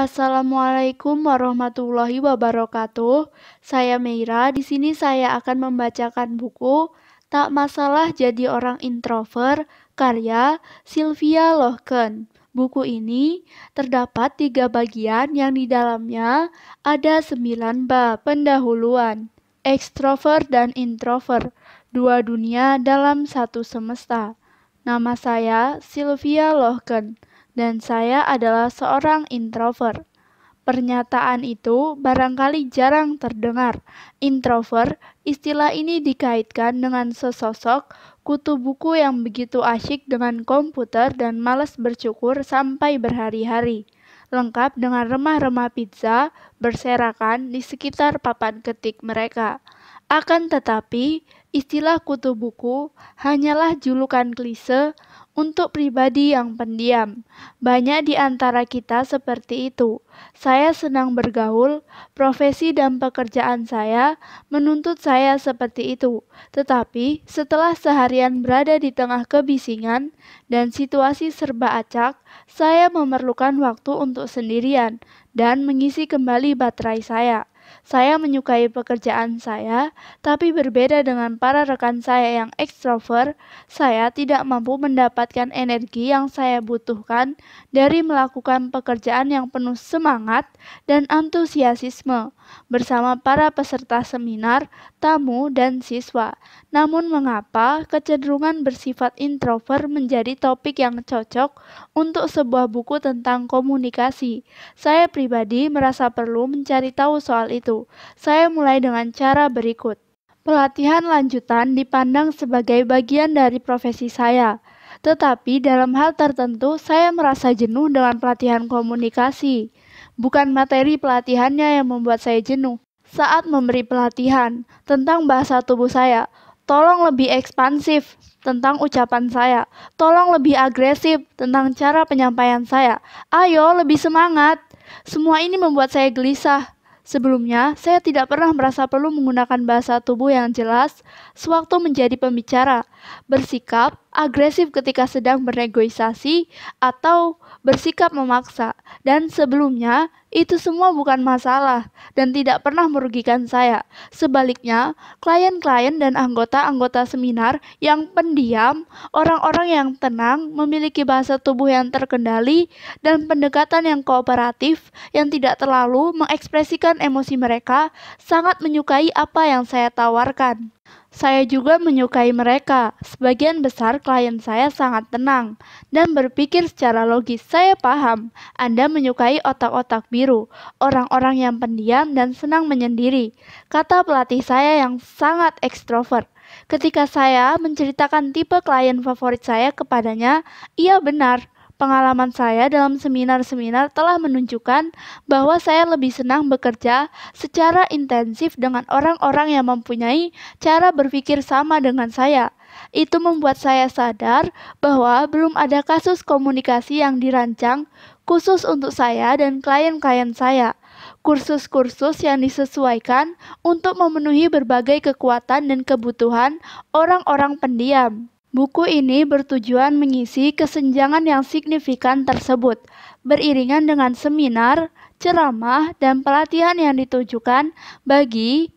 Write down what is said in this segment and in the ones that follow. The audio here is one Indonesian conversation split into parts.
Assalamualaikum warahmatullahi wabarakatuh. Saya Meira. Di sini saya akan membacakan buku Tak Masalah Jadi Orang Introvert karya Sylvia Lohken. Buku ini terdapat tiga bagian yang di dalamnya ada sembilan bab pendahuluan, ekstrovert dan introvert, dua dunia dalam satu semesta. Nama saya Sylvia Lohken dan saya adalah seorang introvert. Pernyataan itu barangkali jarang terdengar. Introvert, istilah ini dikaitkan dengan sesosok kutu buku yang begitu asyik dengan komputer dan malas bercukur sampai berhari-hari. Lengkap dengan remah-remah pizza berserakan di sekitar papan ketik mereka. Akan tetapi, istilah kutu buku hanyalah julukan klise untuk pribadi yang pendiam. Banyak di antara kita seperti itu. Saya senang bergaul, profesi dan pekerjaan saya menuntut saya seperti itu. Tetapi setelah seharian berada di tengah kebisingan dan situasi serba acak, saya memerlukan waktu untuk sendirian dan mengisi kembali baterai saya. Saya menyukai pekerjaan saya, tapi berbeda dengan para rekan saya yang ekstrovert, saya tidak mampu mendapatkan energi yang saya butuhkan dari melakukan pekerjaan yang penuh semangat dan antusiasme bersama para peserta seminar, tamu, dan siswa. Namun mengapa kecenderungan bersifat introvert menjadi topik yang cocok untuk sebuah buku tentang komunikasi? Saya pribadi merasa perlu mencari tahu soal itu. Saya mulai dengan cara berikut. Pelatihan lanjutan dipandang sebagai bagian dari profesi saya. Tetapi dalam hal tertentu saya merasa jenuh dengan pelatihan komunikasi. Bukan materi pelatihannya yang membuat saya jenuh. Saat memberi pelatihan tentang bahasa tubuh saya, tolong lebih ekspansif tentang ucapan saya. Tolong lebih agresif tentang cara penyampaian saya. Ayo lebih semangat. Semua ini membuat saya gelisah. Sebelumnya, saya tidak pernah merasa perlu menggunakan bahasa tubuh yang jelas sewaktu menjadi pembicara, bersikap agresif ketika sedang bernegosiasi, atau bersikap memaksa, dan sebelumnya itu semua bukan masalah dan tidak pernah merugikan saya. Sebaliknya, klien-klien dan anggota-anggota seminar yang pendiam, orang-orang yang tenang, memiliki bahasa tubuh yang terkendali, dan pendekatan yang kooperatif yang tidak terlalu mengekspresikan emosi mereka, sangat menyukai apa yang saya tawarkan. Saya juga menyukai mereka. Sebagian besar klien saya sangat tenang dan berpikir secara logis. Saya paham, Anda menyukai otak-otak biru, orang-orang yang pendiam dan senang menyendiri, kata pelatih saya yang sangat ekstrovert. Ketika saya menceritakan tipe klien favorit saya kepadanya, ia benar. Pengalaman saya dalam seminar-seminar telah menunjukkan bahwa saya lebih senang bekerja secara intensif dengan orang-orang yang mempunyai cara berpikir sama dengan saya. Itu membuat saya sadar bahwa belum ada kasus komunikasi yang dirancang khusus untuk saya dan klien-klien saya kursus-kursus yang disesuaikan untuk memenuhi berbagai kekuatan dan kebutuhan orang-orang pendiam. Buku ini bertujuan mengisi kesenjangan yang signifikan tersebut, beriringan dengan seminar, ceramah, dan pelatihan yang ditujukan bagi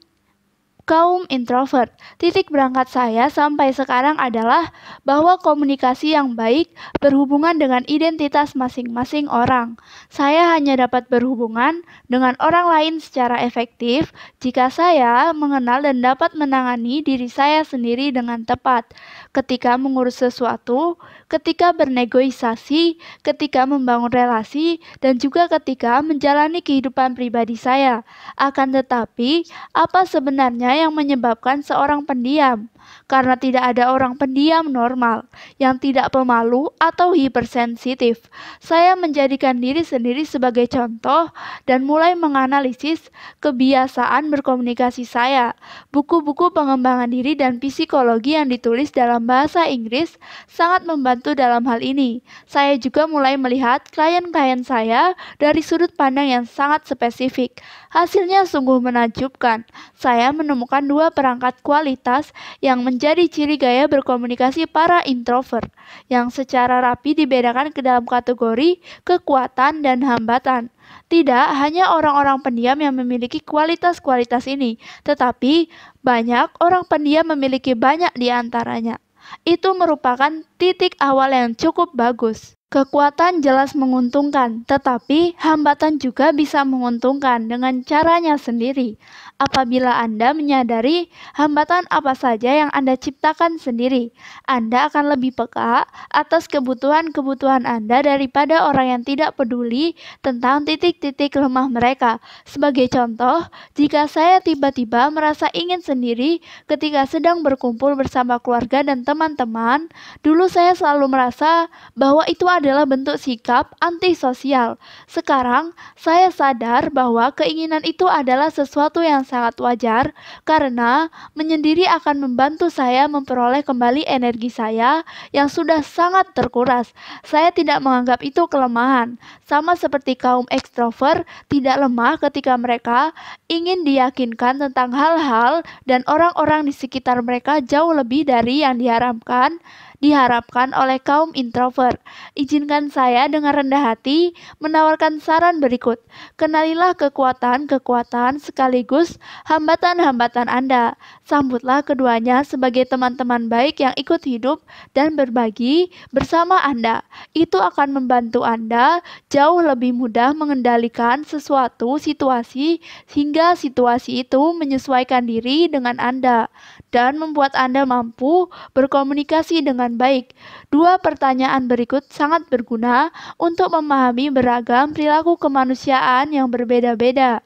kaum introvert. Titik berangkat saya sampai sekarang adalah bahwa komunikasi yang baik berhubungan dengan identitas masing-masing orang. Saya hanya dapat berhubungan dengan orang lain secara efektif jika saya mengenal dan dapat menangani diri saya sendiri dengan tepat ketika mengurus sesuatu, ketika bernegosiasi, ketika membangun relasi, dan juga ketika menjalani kehidupan pribadi saya. Akan tetapi, apa sebenarnya yang menyebabkan seorang pendiam? karena tidak ada orang pendiam normal yang tidak pemalu atau hipersensitif. Saya menjadikan diri sendiri sebagai contoh dan mulai menganalisis kebiasaan berkomunikasi saya, buku-buku pengembangan diri dan psikologi yang ditulis dalam bahasa Inggris sangat membantu dalam hal ini. Saya juga mulai melihat klien-klien saya dari sudut pandang yang sangat spesifik. Hasilnya sungguh menakjubkan. Saya menemukan dua perangkat kualitas yang menjadi ciri gaya berkomunikasi para introvert, yang secara rapi dibedakan ke dalam kategori kekuatan dan hambatan. Tidak hanya orang-orang pendiam yang memiliki kualitas-kualitas ini, tetapi banyak orang pendiam memiliki banyak di antaranya. Itu merupakan titik awal yang cukup bagus. Kekuatan jelas menguntungkan, tetapi hambatan juga bisa menguntungkan dengan caranya sendiri apabila Anda menyadari hambatan apa saja yang Anda ciptakan sendiri. Anda akan lebih peka atas kebutuhan-kebutuhan Anda daripada orang yang tidak peduli tentang titik-titik lemah mereka. Sebagai contoh, jika saya tiba-tiba merasa ingin sendiri ketika sedang berkumpul bersama keluarga dan teman-teman, dulu saya selalu merasa bahwa itu adalah bentuk sikap antisosial. Sekarang, saya sadar bahwa keinginan itu adalah sesuatu yang sangat wajar karena menyendiri akan membantu saya memperoleh kembali energi saya yang sudah sangat terkuras. Saya tidak menganggap itu kelemahan. Sama seperti kaum ekstrover tidak lemah ketika mereka ingin diyakinkan tentang hal-hal dan orang-orang di sekitar mereka jauh lebih dari yang diharapkan diharapkan oleh kaum introvert. Izinkan saya dengan rendah hati menawarkan saran berikut. Kenalilah kekuatan-kekuatan sekaligus hambatan-hambatan Anda. Sambutlah keduanya sebagai teman-teman baik yang ikut hidup dan berbagi bersama Anda. Itu akan membantu Anda jauh lebih mudah mengendalikan sesuatu situasi hingga situasi itu menyesuaikan diri dengan Anda dan membuat Anda mampu berkomunikasi dengan baik. Dua pertanyaan berikut sangat berguna untuk memahami beragam perilaku kemanusiaan yang berbeda-beda.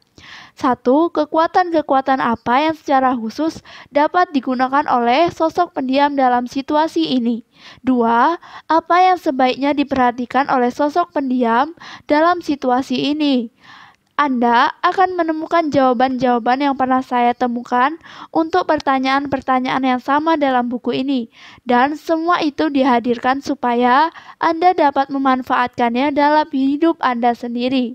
Satu, Kekuatan-kekuatan apa yang secara khusus dapat digunakan oleh sosok pendiam dalam situasi ini? Dua, Apa yang sebaiknya diperhatikan oleh sosok pendiam dalam situasi ini? Anda akan menemukan jawaban-jawaban yang pernah saya temukan untuk pertanyaan-pertanyaan yang sama dalam buku ini, dan semua itu dihadirkan supaya Anda dapat memanfaatkannya dalam hidup Anda sendiri.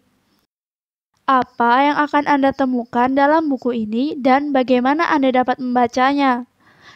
Apa yang akan Anda temukan dalam buku ini, dan bagaimana Anda dapat membacanya?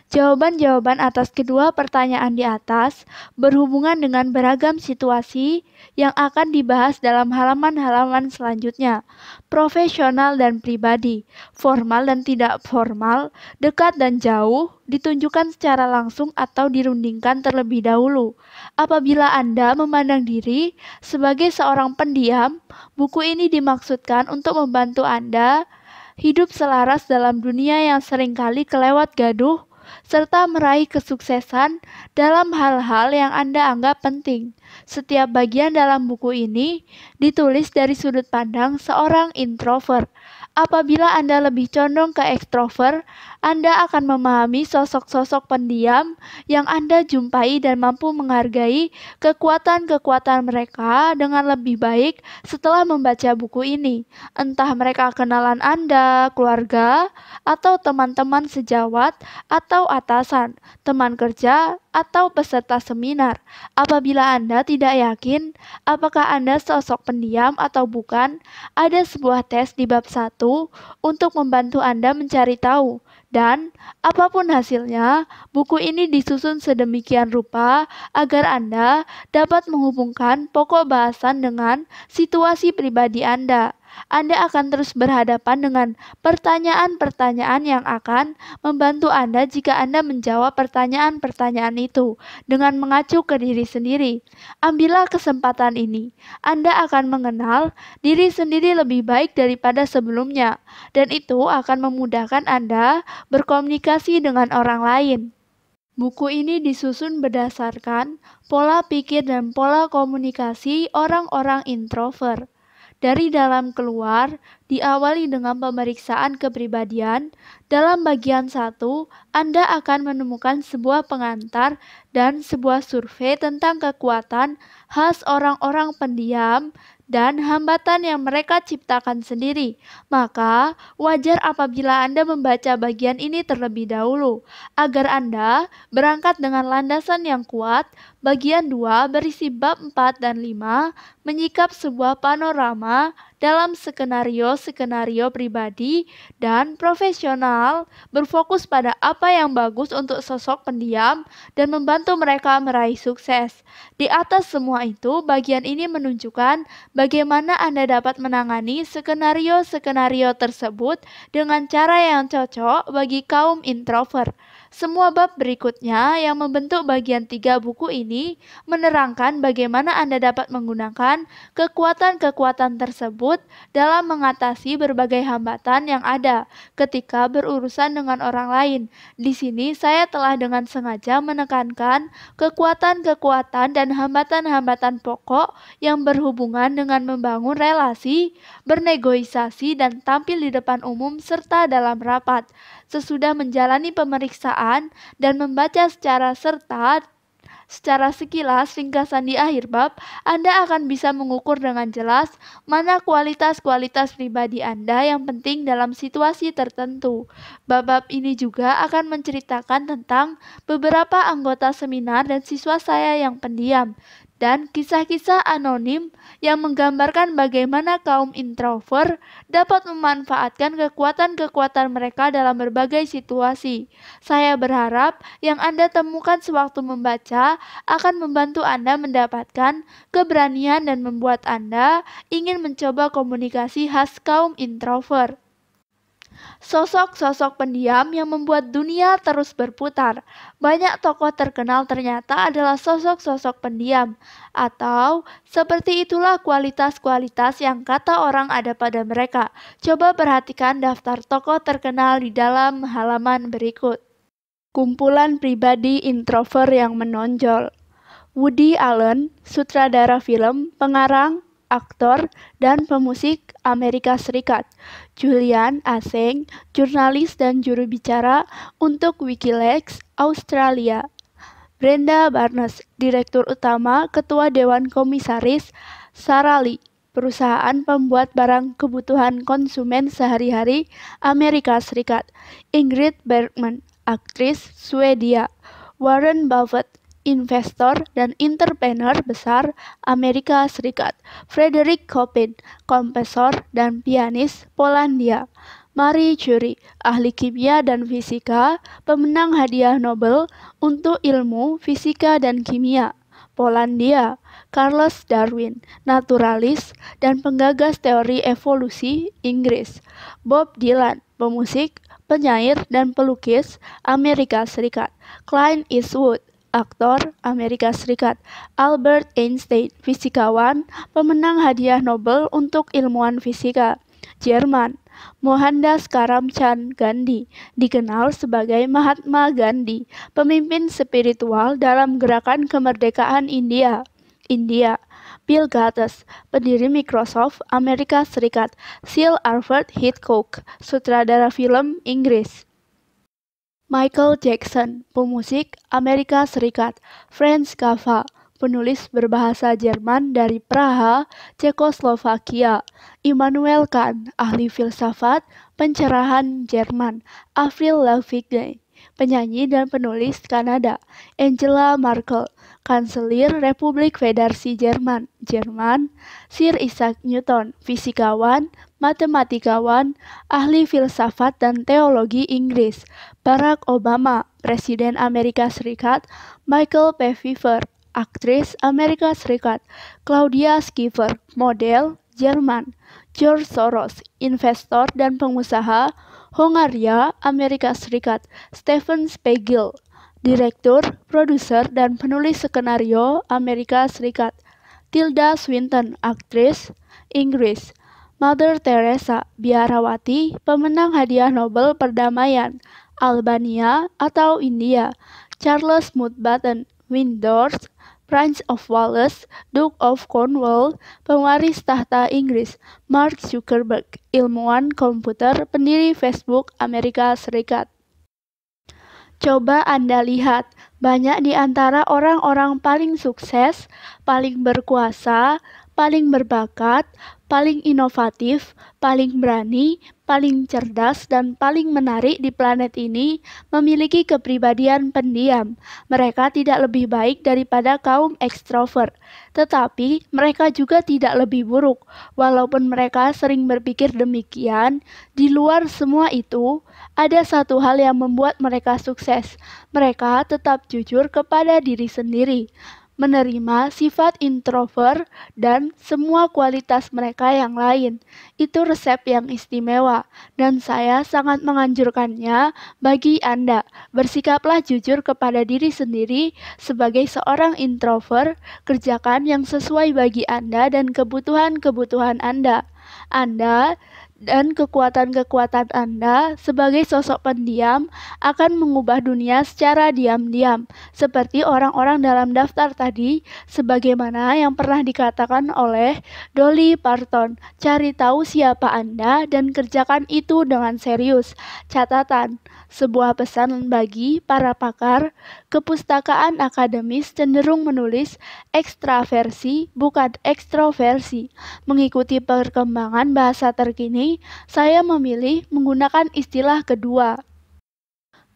Jawaban-jawaban atas kedua pertanyaan di atas berhubungan dengan beragam situasi yang akan dibahas dalam halaman-halaman selanjutnya. Profesional dan pribadi, formal dan tidak formal, dekat dan jauh, ditunjukkan secara langsung atau dirundingkan terlebih dahulu. Apabila Anda memandang diri sebagai seorang pendiam, buku ini dimaksudkan untuk membantu Anda hidup selaras dalam dunia yang seringkali kelewat gaduh serta meraih kesuksesan dalam hal-hal yang Anda anggap penting. Setiap bagian dalam buku ini ditulis dari sudut pandang seorang introvert. Apabila Anda lebih condong ke ekstrovert, anda akan memahami sosok-sosok pendiam yang Anda jumpai dan mampu menghargai kekuatan-kekuatan mereka dengan lebih baik setelah membaca buku ini. Entah mereka kenalan Anda, keluarga, atau teman-teman sejawat, atau atasan, teman kerja, atau peserta seminar. Apabila Anda tidak yakin apakah Anda sosok pendiam atau bukan, ada sebuah tes di bab 1 untuk membantu Anda mencari tahu dan apapun hasilnya, buku ini disusun sedemikian rupa agar Anda dapat menghubungkan pokok bahasan dengan situasi pribadi Anda. Anda akan terus berhadapan dengan pertanyaan-pertanyaan yang akan membantu Anda jika Anda menjawab pertanyaan-pertanyaan itu dengan mengacu ke diri sendiri. Ambillah kesempatan ini. Anda akan mengenal diri sendiri lebih baik daripada sebelumnya dan itu akan memudahkan Anda berkomunikasi dengan orang lain. Buku ini disusun berdasarkan pola pikir dan pola komunikasi orang-orang introvert dari dalam keluar diawali dengan pemeriksaan kepribadian. Dalam bagian satu, Anda akan menemukan sebuah pengantar dan sebuah survei tentang kekuatan khas orang-orang pendiam dan hambatan yang mereka ciptakan sendiri. Maka, wajar apabila Anda membaca bagian ini terlebih dahulu agar Anda berangkat dengan landasan yang kuat Bagian 2 berisi bab 4 dan 5 menyikap sebuah panorama dalam skenario-skenario pribadi dan profesional berfokus pada apa yang bagus untuk sosok pendiam dan membantu mereka meraih sukses. Di atas semua itu, bagian ini menunjukkan bagaimana Anda dapat menangani skenario-skenario tersebut dengan cara yang cocok bagi kaum introvert. Semua bab berikutnya yang membentuk bagian tiga buku ini menerangkan bagaimana Anda dapat menggunakan kekuatan-kekuatan tersebut dalam mengatasi berbagai hambatan yang ada ketika berurusan dengan orang lain. Di sini saya telah dengan sengaja menekankan kekuatan-kekuatan dan hambatan-hambatan pokok yang berhubungan dengan membangun relasi, bernegosiasi, dan tampil di depan umum serta dalam rapat sesudah menjalani pemeriksaan dan membaca secara serta secara sekilas ringkasan di akhir bab, Anda akan bisa mengukur dengan jelas mana kualitas-kualitas pribadi Anda yang penting dalam situasi tertentu. Bab-bab ini juga akan menceritakan tentang beberapa anggota seminar dan siswa saya yang pendiam dan kisah-kisah anonim yang menggambarkan bagaimana kaum introvert dapat memanfaatkan kekuatan-kekuatan mereka dalam berbagai situasi. Saya berharap yang Anda temukan sewaktu membaca akan membantu Anda mendapatkan keberanian dan membuat Anda ingin mencoba komunikasi khas kaum introvert. Sosok-sosok pendiam yang membuat dunia terus berputar. Banyak tokoh terkenal ternyata adalah sosok-sosok pendiam, atau seperti itulah kualitas-kualitas yang kata orang ada pada mereka. Coba perhatikan daftar tokoh terkenal di dalam halaman berikut: kumpulan pribadi introvert yang menonjol. Woody Allen, sutradara film, pengarang, aktor, dan pemusik Amerika Serikat. Julian Aseng, jurnalis dan juru bicara untuk Wikileaks Australia. Brenda Barnes, Direktur Utama Ketua Dewan Komisaris Sarali, perusahaan pembuat barang kebutuhan konsumen sehari-hari Amerika Serikat, Ingrid Bergman, aktris Swedia, Warren Buffett, investor dan entrepreneur besar Amerika Serikat, Frederick Chopin, kompresor dan pianis Polandia, Marie Curie, ahli kimia dan fisika, pemenang hadiah Nobel untuk ilmu fisika dan kimia, Polandia, Charles Darwin, naturalis dan penggagas teori evolusi Inggris, Bob Dylan, pemusik, penyair dan pelukis Amerika Serikat, Clint Eastwood, aktor Amerika Serikat, Albert Einstein, fisikawan, pemenang hadiah Nobel untuk ilmuwan fisika, Jerman, Mohandas Karamchand Gandhi, dikenal sebagai Mahatma Gandhi, pemimpin spiritual dalam gerakan kemerdekaan India. India, Bill Gates, pendiri Microsoft Amerika Serikat, Sir Alfred Hitchcock, sutradara film Inggris. Michael Jackson, pemusik Amerika Serikat. Franz Kafka, penulis berbahasa Jerman dari Praha, Cekoslovakia. Immanuel Kant, ahli filsafat, pencerahan Jerman. Avril Lavigne, penyanyi dan penulis Kanada. Angela Merkel, Kanselir Republik Federasi Jerman, Jerman, Sir Isaac Newton, fisikawan, matematikawan, ahli filsafat dan teologi Inggris, Barack Obama, Presiden Amerika Serikat, Michael Pfeiffer, aktris Amerika Serikat, Claudia Schiffer, model Jerman, George Soros, investor dan pengusaha Hongaria, Amerika Serikat, Stephen Spiegel, direktur, produser, dan penulis skenario Amerika Serikat. Tilda Swinton, aktris Inggris. Mother Teresa, biarawati, pemenang hadiah Nobel perdamaian, Albania atau India. Charles Mountbatten, Windsor, Prince of Wales, Duke of Cornwall, pewaris tahta Inggris, Mark Zuckerberg, ilmuwan komputer, pendiri Facebook Amerika Serikat. Coba Anda lihat, banyak di antara orang-orang paling sukses, paling berkuasa, paling berbakat, paling inovatif, paling berani, paling cerdas, dan paling menarik di planet ini memiliki kepribadian pendiam. Mereka tidak lebih baik daripada kaum ekstrovert, tetapi mereka juga tidak lebih buruk. Walaupun mereka sering berpikir demikian, di luar semua itu, ada satu hal yang membuat mereka sukses. Mereka tetap jujur kepada diri sendiri, menerima sifat introvert dan semua kualitas mereka yang lain. Itu resep yang istimewa dan saya sangat menganjurkannya bagi Anda. Bersikaplah jujur kepada diri sendiri sebagai seorang introvert, kerjakan yang sesuai bagi Anda dan kebutuhan-kebutuhan Anda. Anda dan kekuatan-kekuatan Anda sebagai sosok pendiam akan mengubah dunia secara diam-diam, seperti orang-orang dalam daftar tadi, sebagaimana yang pernah dikatakan oleh Dolly Parton. Cari tahu siapa Anda dan kerjakan itu dengan serius. Catatan, sebuah pesan bagi para pakar, kepustakaan akademis cenderung menulis ekstraversi bukan ekstroversi. Mengikuti perkembangan bahasa terkini, saya memilih menggunakan istilah kedua.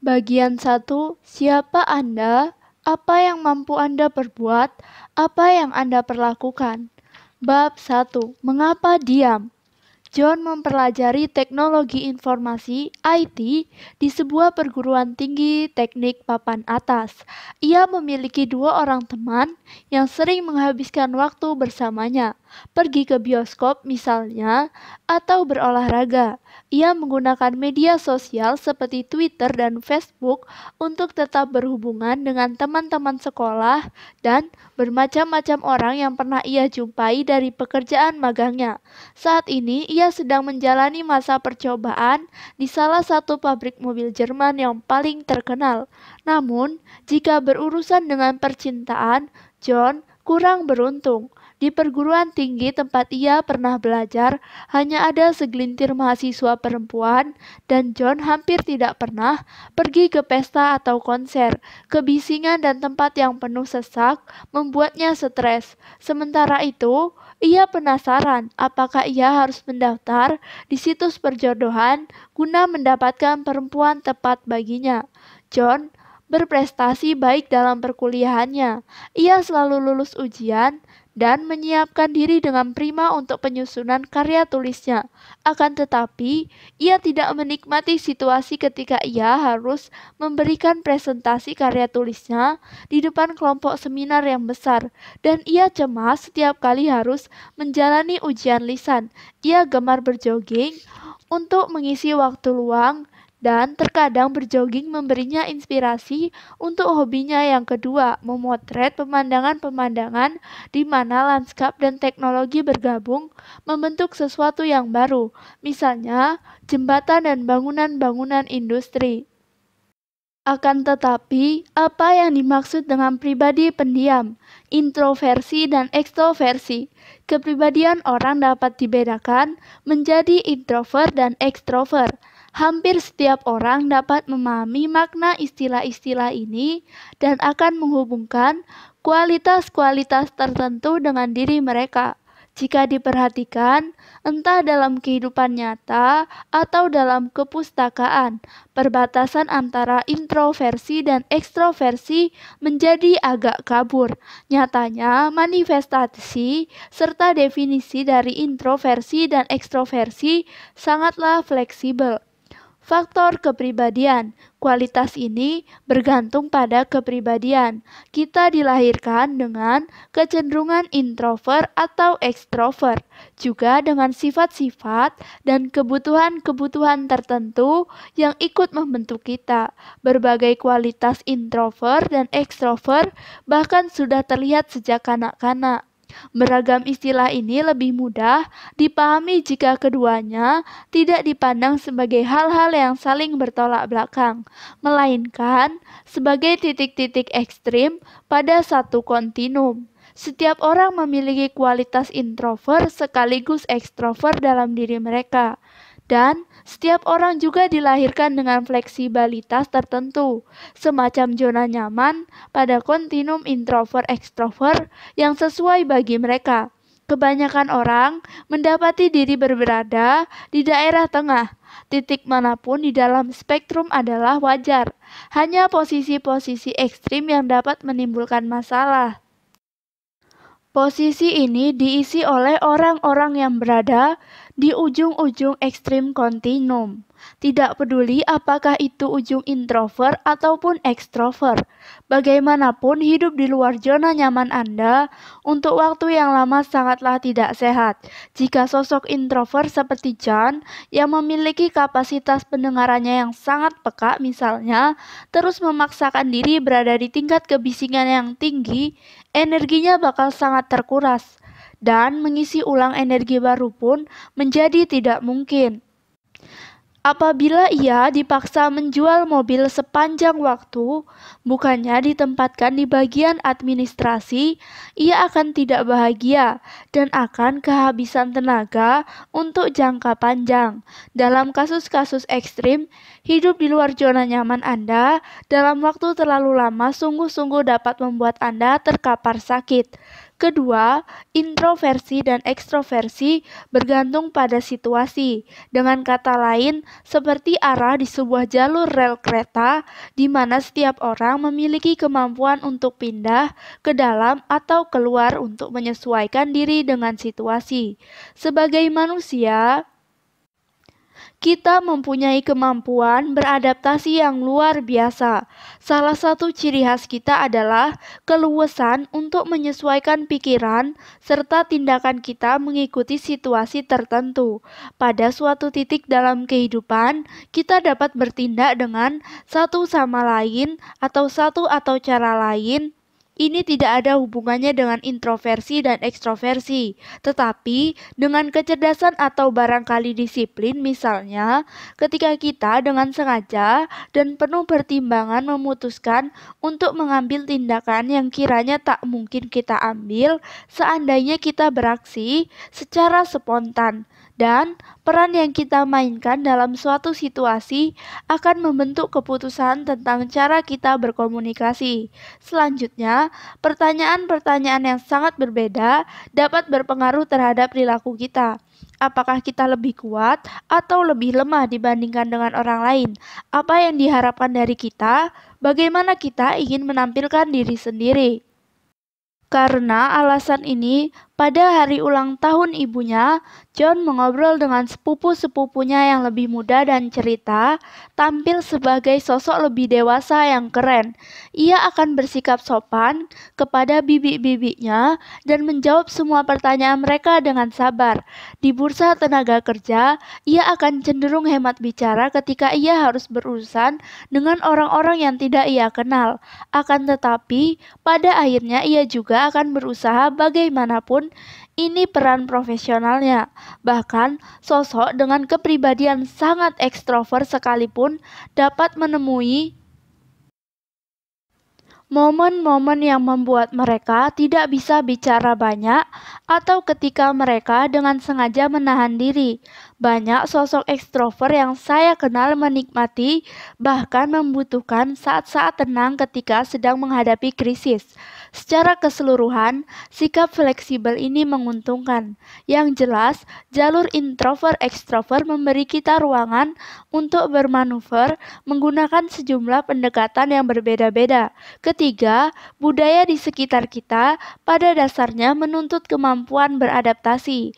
Bagian 1, siapa Anda? Apa yang mampu Anda perbuat? Apa yang Anda perlakukan? Bab 1, mengapa diam? John mempelajari teknologi informasi IT di sebuah perguruan tinggi teknik papan atas. Ia memiliki dua orang teman yang sering menghabiskan waktu bersamanya pergi ke bioskop misalnya, atau berolahraga. Ia menggunakan media sosial seperti Twitter dan Facebook untuk tetap berhubungan dengan teman-teman sekolah dan bermacam-macam orang yang pernah ia jumpai dari pekerjaan magangnya. Saat ini, ia sedang menjalani masa percobaan di salah satu pabrik mobil Jerman yang paling terkenal. Namun, jika berurusan dengan percintaan, John kurang beruntung. Di perguruan tinggi tempat ia pernah belajar, hanya ada segelintir mahasiswa perempuan, dan John hampir tidak pernah pergi ke pesta atau konser. Kebisingan dan tempat yang penuh sesak membuatnya stres. Sementara itu, ia penasaran apakah ia harus mendaftar di situs perjodohan guna mendapatkan perempuan tepat baginya. John berprestasi baik dalam perkuliahannya. Ia selalu lulus ujian dan menyiapkan diri dengan prima untuk penyusunan karya tulisnya. Akan tetapi, ia tidak menikmati situasi ketika ia harus memberikan presentasi karya tulisnya di depan kelompok seminar yang besar, dan ia cemas setiap kali harus menjalani ujian lisan. Ia gemar berjoging untuk mengisi waktu luang dan terkadang berjoging memberinya inspirasi untuk hobinya yang kedua, memotret pemandangan-pemandangan di mana lanskap dan teknologi bergabung membentuk sesuatu yang baru, misalnya jembatan dan bangunan-bangunan industri. Akan tetapi, apa yang dimaksud dengan pribadi pendiam, introversi, dan ekstroversi? Kepribadian orang dapat dibedakan menjadi introvert dan ekstrovert. Hampir setiap orang dapat memahami makna istilah-istilah ini dan akan menghubungkan kualitas-kualitas tertentu dengan diri mereka. Jika diperhatikan, entah dalam kehidupan nyata atau dalam kepustakaan, perbatasan antara introversi dan ekstroversi menjadi agak kabur. Nyatanya, manifestasi serta definisi dari introversi dan ekstroversi sangatlah fleksibel. Faktor kepribadian. Kualitas ini bergantung pada kepribadian. Kita dilahirkan dengan kecenderungan introvert atau ekstrovert, juga dengan sifat-sifat dan kebutuhan-kebutuhan tertentu yang ikut membentuk kita. Berbagai kualitas introvert dan ekstrovert bahkan sudah terlihat sejak kanak-kanak. Beragam istilah ini lebih mudah dipahami jika keduanya tidak dipandang sebagai hal-hal yang saling bertolak belakang, melainkan sebagai titik-titik ekstrim pada satu kontinum. Setiap orang memiliki kualitas introvert sekaligus ekstrovert dalam diri mereka, dan setiap orang juga dilahirkan dengan fleksibilitas tertentu, semacam zona nyaman pada kontinum introvert-extrovert yang sesuai bagi mereka. Kebanyakan orang mendapati diri berberada di daerah tengah. Titik manapun di dalam spektrum adalah wajar. Hanya posisi-posisi ekstrim yang dapat menimbulkan masalah. Posisi ini diisi oleh orang-orang yang berada di ujung-ujung ekstrim kontinum. Tidak peduli apakah itu ujung introvert ataupun ekstrovert, bagaimanapun hidup di luar zona nyaman Anda untuk waktu yang lama sangatlah tidak sehat. Jika sosok introvert seperti John yang memiliki kapasitas pendengarannya yang sangat peka misalnya, terus memaksakan diri berada di tingkat kebisingan yang tinggi, energinya bakal sangat terkuras dan mengisi ulang energi baru pun menjadi tidak mungkin. Apabila ia dipaksa menjual mobil sepanjang waktu, bukannya ditempatkan di bagian administrasi, ia akan tidak bahagia dan akan kehabisan tenaga untuk jangka panjang. Dalam kasus-kasus ekstrim, hidup di luar zona nyaman Anda dalam waktu terlalu lama sungguh-sungguh dapat membuat Anda terkapar sakit. Kedua, introversi dan ekstroversi bergantung pada situasi. Dengan kata lain, seperti arah di sebuah jalur rel kereta, di mana setiap orang memiliki kemampuan untuk pindah ke dalam atau keluar untuk menyesuaikan diri dengan situasi. Sebagai manusia, kita mempunyai kemampuan beradaptasi yang luar biasa. Salah satu ciri khas kita adalah keluasan untuk menyesuaikan pikiran serta tindakan kita mengikuti situasi tertentu. Pada suatu titik dalam kehidupan, kita dapat bertindak dengan satu sama lain atau satu atau cara lain ini tidak ada hubungannya dengan introversi dan ekstroversi, tetapi dengan kecerdasan atau barangkali disiplin misalnya, ketika kita dengan sengaja dan penuh pertimbangan memutuskan untuk mengambil tindakan yang kiranya tak mungkin kita ambil seandainya kita beraksi secara spontan dan peran yang kita mainkan dalam suatu situasi akan membentuk keputusan tentang cara kita berkomunikasi. Selanjutnya, pertanyaan-pertanyaan yang sangat berbeda dapat berpengaruh terhadap perilaku kita. Apakah kita lebih kuat atau lebih lemah dibandingkan dengan orang lain? Apa yang diharapkan dari kita? Bagaimana kita ingin menampilkan diri sendiri? Karena alasan ini, pada hari ulang tahun ibunya, John mengobrol dengan sepupu-sepupunya yang lebih muda dan cerita, tampil sebagai sosok lebih dewasa yang keren. Ia akan bersikap sopan kepada bibik-bibiknya dan menjawab semua pertanyaan mereka dengan sabar. Di bursa tenaga kerja, ia akan cenderung hemat bicara ketika ia harus berurusan dengan orang-orang yang tidak ia kenal. Akan tetapi, pada akhirnya ia juga akan berusaha bagaimanapun ini peran profesionalnya. Bahkan, sosok dengan kepribadian sangat ekstrovert sekalipun dapat menemui momen-momen yang membuat mereka tidak bisa bicara banyak atau ketika mereka dengan sengaja menahan diri. Banyak sosok ekstrover yang saya kenal menikmati bahkan membutuhkan saat-saat tenang ketika sedang menghadapi krisis. Secara keseluruhan, sikap fleksibel ini menguntungkan. Yang jelas, jalur introvert-extrovert memberi kita ruangan untuk bermanuver menggunakan sejumlah pendekatan yang berbeda-beda. Ketiga, budaya di sekitar kita pada dasarnya menuntut kemampuan beradaptasi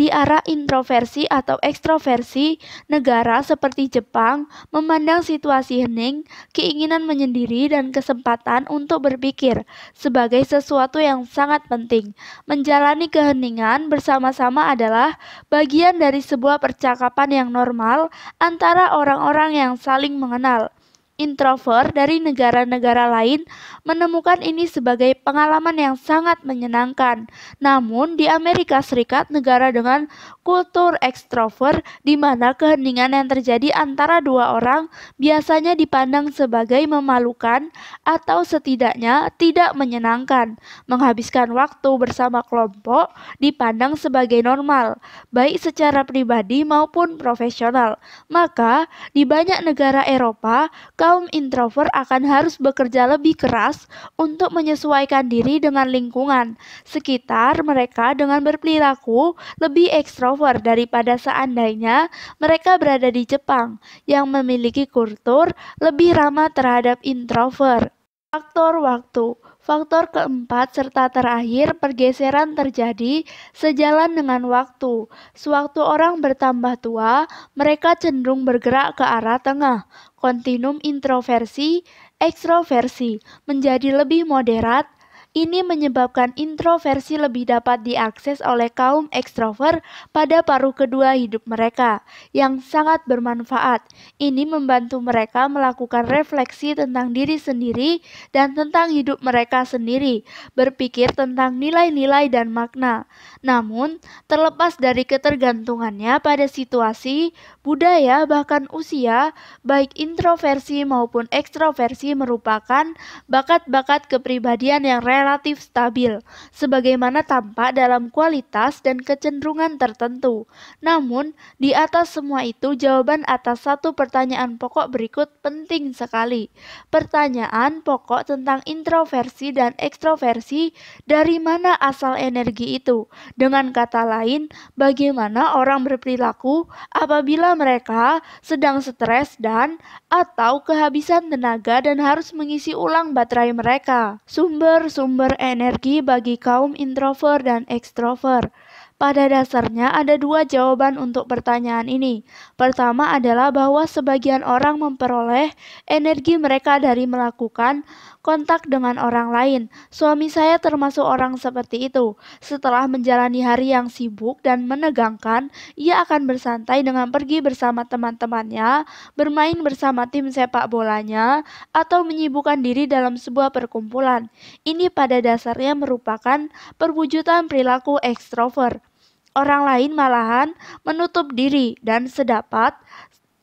di arah introversi atau ekstroversi, negara seperti Jepang memandang situasi hening, keinginan menyendiri, dan kesempatan untuk berpikir sebagai sesuatu yang sangat penting. Menjalani keheningan bersama-sama adalah bagian dari sebuah percakapan yang normal antara orang-orang yang saling mengenal introvert dari negara-negara lain menemukan ini sebagai pengalaman yang sangat menyenangkan. Namun, di Amerika Serikat, negara dengan kultur ekstrover di mana keheningan yang terjadi antara dua orang biasanya dipandang sebagai memalukan atau setidaknya tidak menyenangkan. Menghabiskan waktu bersama kelompok dipandang sebagai normal, baik secara pribadi maupun profesional. Maka, di banyak negara Eropa, kaum introvert akan harus bekerja lebih keras untuk menyesuaikan diri dengan lingkungan sekitar mereka dengan berperilaku lebih ekstrovert power daripada seandainya mereka berada di Jepang yang memiliki kultur lebih ramah terhadap introvert. Faktor waktu Faktor keempat serta terakhir pergeseran terjadi sejalan dengan waktu. Sewaktu orang bertambah tua, mereka cenderung bergerak ke arah tengah. Kontinum introversi, ekstroversi menjadi lebih moderat ini menyebabkan introversi lebih dapat diakses oleh kaum ekstrover pada paruh kedua hidup mereka, yang sangat bermanfaat. Ini membantu mereka melakukan refleksi tentang diri sendiri dan tentang hidup mereka sendiri, berpikir tentang nilai-nilai dan makna. Namun, terlepas dari ketergantungannya pada situasi, budaya, bahkan usia, baik introversi maupun ekstroversi merupakan bakat-bakat kepribadian yang relevan relatif stabil, sebagaimana tampak dalam kualitas dan kecenderungan tertentu. Namun, di atas semua itu jawaban atas satu pertanyaan pokok berikut penting sekali. Pertanyaan pokok tentang introversi dan ekstroversi dari mana asal energi itu? Dengan kata lain, bagaimana orang berperilaku apabila mereka sedang stres dan atau kehabisan tenaga dan harus mengisi ulang baterai mereka. Sumber-sumber sumber energi bagi kaum introvert dan ekstrovert? Pada dasarnya ada dua jawaban untuk pertanyaan ini. Pertama adalah bahwa sebagian orang memperoleh energi mereka dari melakukan kontak dengan orang lain. Suami saya termasuk orang seperti itu. Setelah menjalani hari yang sibuk dan menegangkan, ia akan bersantai dengan pergi bersama teman-temannya, bermain bersama tim sepak bolanya, atau menyibukkan diri dalam sebuah perkumpulan. Ini pada dasarnya merupakan perwujudan perilaku ekstrovert. Orang lain malahan menutup diri dan sedapat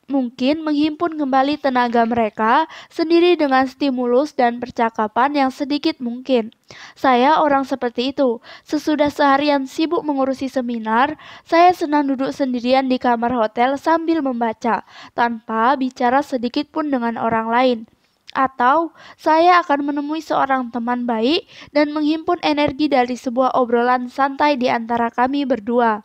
mungkin menghimpun kembali tenaga mereka sendiri dengan stimulus dan percakapan yang sedikit mungkin. Saya orang seperti itu. Sesudah seharian sibuk mengurusi seminar, saya senang duduk sendirian di kamar hotel sambil membaca, tanpa bicara sedikit pun dengan orang lain. Atau saya akan menemui seorang teman baik dan menghimpun energi dari sebuah obrolan santai di antara kami berdua.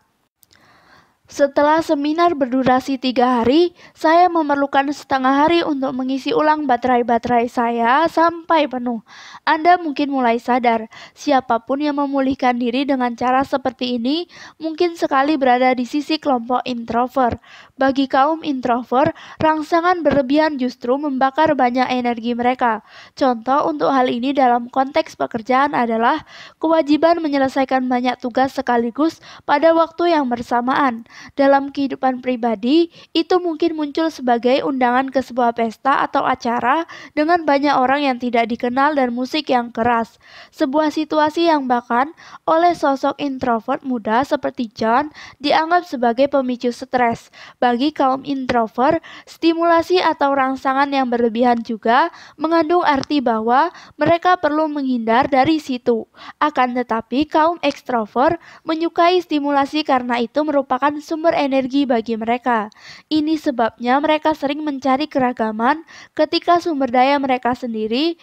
Setelah seminar berdurasi tiga hari, saya memerlukan setengah hari untuk mengisi ulang baterai-baterai saya sampai penuh. Anda mungkin mulai sadar, siapapun yang memulihkan diri dengan cara seperti ini mungkin sekali berada di sisi kelompok introvert. Bagi kaum introvert, rangsangan berlebihan justru membakar banyak energi mereka. Contoh untuk hal ini dalam konteks pekerjaan adalah kewajiban menyelesaikan banyak tugas sekaligus pada waktu yang bersamaan dalam kehidupan pribadi itu mungkin muncul sebagai undangan ke sebuah pesta atau acara dengan banyak orang yang tidak dikenal dan musik yang keras. Sebuah situasi yang bahkan oleh sosok introvert muda seperti John dianggap sebagai pemicu stres. Bagi kaum introvert, stimulasi atau rangsangan yang berlebihan juga mengandung arti bahwa mereka perlu menghindar dari situ. Akan tetapi kaum ekstrovert menyukai stimulasi karena itu merupakan sumber energi bagi mereka. Ini sebabnya mereka sering mencari keragaman ketika sumber daya mereka sendiri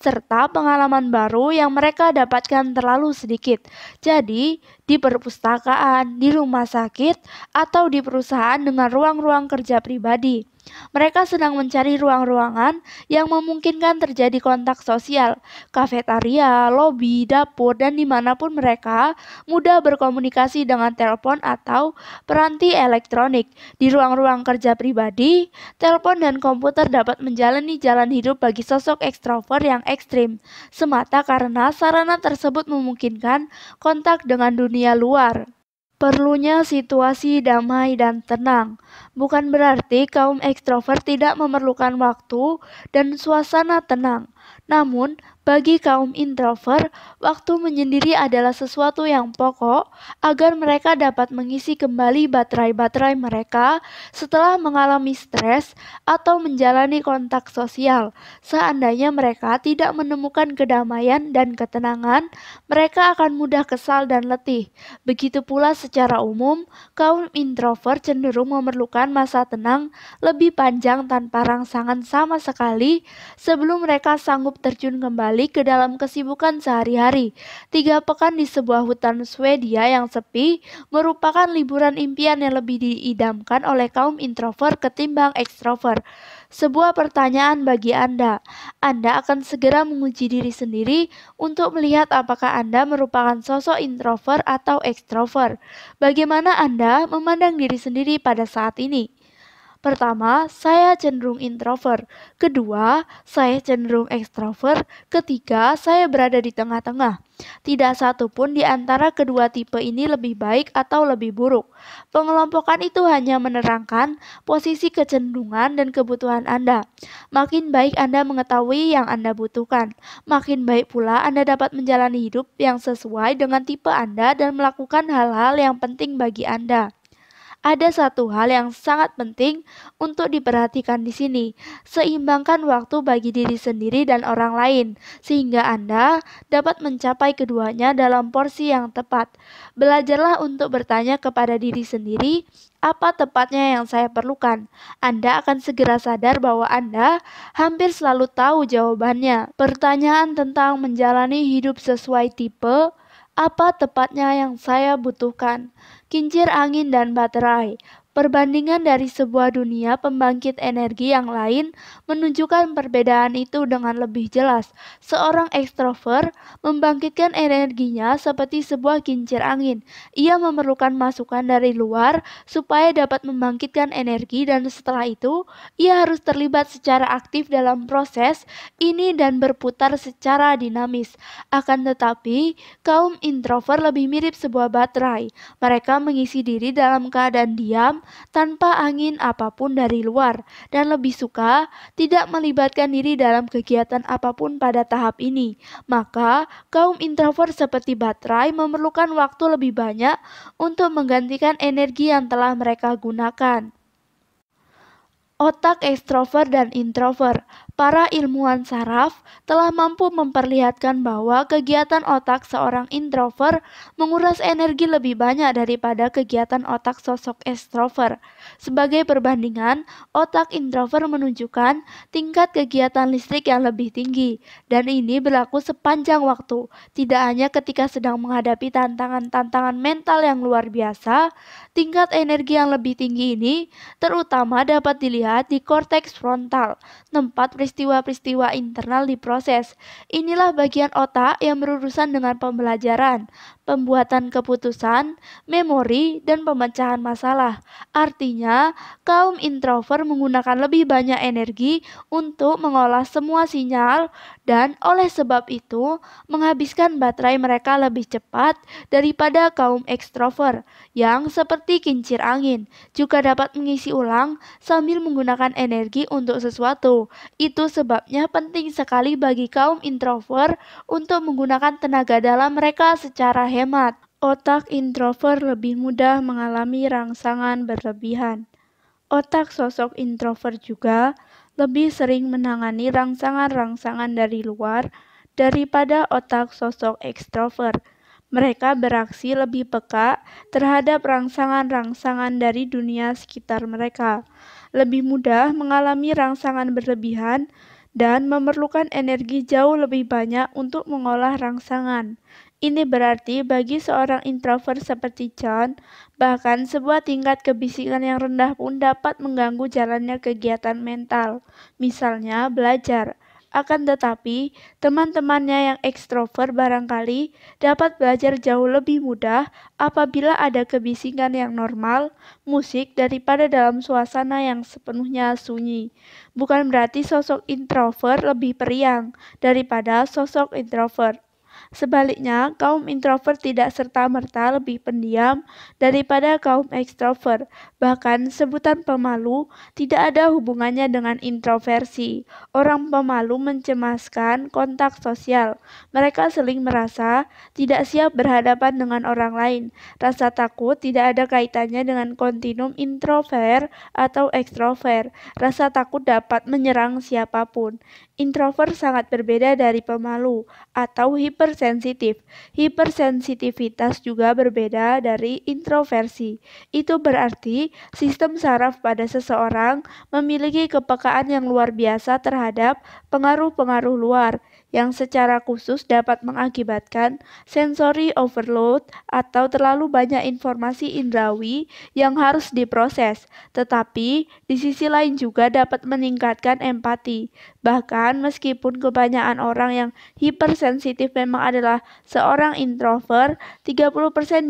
serta pengalaman baru yang mereka dapatkan terlalu sedikit. Jadi, di perpustakaan, di rumah sakit, atau di perusahaan dengan ruang-ruang kerja pribadi. Mereka sedang mencari ruang-ruangan yang memungkinkan terjadi kontak sosial, kafetaria, lobi, dapur, dan dimanapun mereka mudah berkomunikasi dengan telepon atau peranti elektronik. Di ruang-ruang kerja pribadi, telepon dan komputer dapat menjalani jalan hidup bagi sosok ekstrovert yang ekstrim, semata karena sarana tersebut memungkinkan kontak dengan dunia luar. Perlunya situasi damai dan tenang. Bukan berarti kaum ekstrovert tidak memerlukan waktu dan suasana tenang. Namun, bagi kaum introvert, waktu menyendiri adalah sesuatu yang pokok agar mereka dapat mengisi kembali baterai-baterai mereka setelah mengalami stres atau menjalani kontak sosial. Seandainya mereka tidak menemukan kedamaian dan ketenangan, mereka akan mudah kesal dan letih. Begitu pula secara umum, kaum introvert cenderung memerlukan masa tenang lebih panjang tanpa rangsangan sama sekali sebelum mereka sanggup terjun kembali kembali ke dalam kesibukan sehari-hari. Tiga pekan di sebuah hutan Swedia yang sepi merupakan liburan impian yang lebih diidamkan oleh kaum introvert ketimbang ekstrovert. Sebuah pertanyaan bagi Anda. Anda akan segera menguji diri sendiri untuk melihat apakah Anda merupakan sosok introvert atau ekstrovert. Bagaimana Anda memandang diri sendiri pada saat ini? Pertama, saya cenderung introvert. Kedua, saya cenderung ekstrovert. Ketiga, saya berada di tengah-tengah. Tidak satu pun di antara kedua tipe ini lebih baik atau lebih buruk. Pengelompokan itu hanya menerangkan posisi kecenderungan dan kebutuhan Anda. Makin baik Anda mengetahui yang Anda butuhkan, makin baik pula Anda dapat menjalani hidup yang sesuai dengan tipe Anda dan melakukan hal-hal yang penting bagi Anda. Ada satu hal yang sangat penting untuk diperhatikan di sini. Seimbangkan waktu bagi diri sendiri dan orang lain, sehingga Anda dapat mencapai keduanya dalam porsi yang tepat. Belajarlah untuk bertanya kepada diri sendiri, apa tepatnya yang saya perlukan. Anda akan segera sadar bahwa Anda hampir selalu tahu jawabannya. Pertanyaan tentang menjalani hidup sesuai tipe, apa tepatnya yang saya butuhkan kincir angin dan baterai, Perbandingan dari sebuah dunia pembangkit energi yang lain menunjukkan perbedaan itu dengan lebih jelas. Seorang ekstrover membangkitkan energinya seperti sebuah kincir angin. Ia memerlukan masukan dari luar supaya dapat membangkitkan energi dan setelah itu ia harus terlibat secara aktif dalam proses ini dan berputar secara dinamis. Akan tetapi, kaum introvert lebih mirip sebuah baterai. Mereka mengisi diri dalam keadaan diam tanpa angin apapun dari luar dan lebih suka tidak melibatkan diri dalam kegiatan apapun pada tahap ini. Maka, kaum introvert seperti baterai memerlukan waktu lebih banyak untuk menggantikan energi yang telah mereka gunakan otak ekstrovert dan introvert. Para ilmuwan saraf telah mampu memperlihatkan bahwa kegiatan otak seorang introvert menguras energi lebih banyak daripada kegiatan otak sosok extrovert. Sebagai perbandingan, otak introvert menunjukkan tingkat kegiatan listrik yang lebih tinggi, dan ini berlaku sepanjang waktu, tidak hanya ketika sedang menghadapi tantangan-tantangan mental yang luar biasa. Tingkat energi yang lebih tinggi ini terutama dapat dilihat di korteks frontal, tempat peristiwa-peristiwa internal diproses. Inilah bagian otak yang berurusan dengan pembelajaran, pembuatan keputusan, memori, dan pemecahan masalah. Artinya, Artinya, kaum introvert menggunakan lebih banyak energi untuk mengolah semua sinyal dan oleh sebab itu menghabiskan baterai mereka lebih cepat daripada kaum ekstrovert yang seperti kincir angin juga dapat mengisi ulang sambil menggunakan energi untuk sesuatu. Itu sebabnya penting sekali bagi kaum introvert untuk menggunakan tenaga dalam mereka secara hemat. Otak introvert lebih mudah mengalami rangsangan berlebihan. Otak sosok introvert juga lebih sering menangani rangsangan-rangsangan dari luar daripada otak sosok ekstrovert. Mereka beraksi lebih peka terhadap rangsangan-rangsangan dari dunia sekitar mereka, lebih mudah mengalami rangsangan berlebihan, dan memerlukan energi jauh lebih banyak untuk mengolah rangsangan. Ini berarti bagi seorang introvert seperti John, bahkan sebuah tingkat kebisingan yang rendah pun dapat mengganggu jalannya kegiatan mental, misalnya belajar. Akan tetapi, teman-temannya yang ekstrovert barangkali dapat belajar jauh lebih mudah apabila ada kebisingan yang normal, musik daripada dalam suasana yang sepenuhnya sunyi. Bukan berarti sosok introvert lebih periang daripada sosok introvert. Sebaliknya, kaum introvert tidak serta-merta lebih pendiam daripada kaum ekstrovert. Bahkan, sebutan pemalu tidak ada hubungannya dengan introversi. Orang pemalu mencemaskan kontak sosial. Mereka sering merasa tidak siap berhadapan dengan orang lain. Rasa takut tidak ada kaitannya dengan kontinum introvert atau ekstrovert. Rasa takut dapat menyerang siapapun. Introvert sangat berbeda dari pemalu atau hipersensitif. Hipersensitivitas juga berbeda dari introversi. Itu berarti sistem saraf pada seseorang memiliki kepekaan yang luar biasa terhadap pengaruh-pengaruh luar yang secara khusus dapat mengakibatkan sensory overload atau terlalu banyak informasi indrawi yang harus diproses, tetapi di sisi lain juga dapat meningkatkan empati. Bahkan meskipun kebanyakan orang yang hipersensitif memang adalah seorang introvert, 30%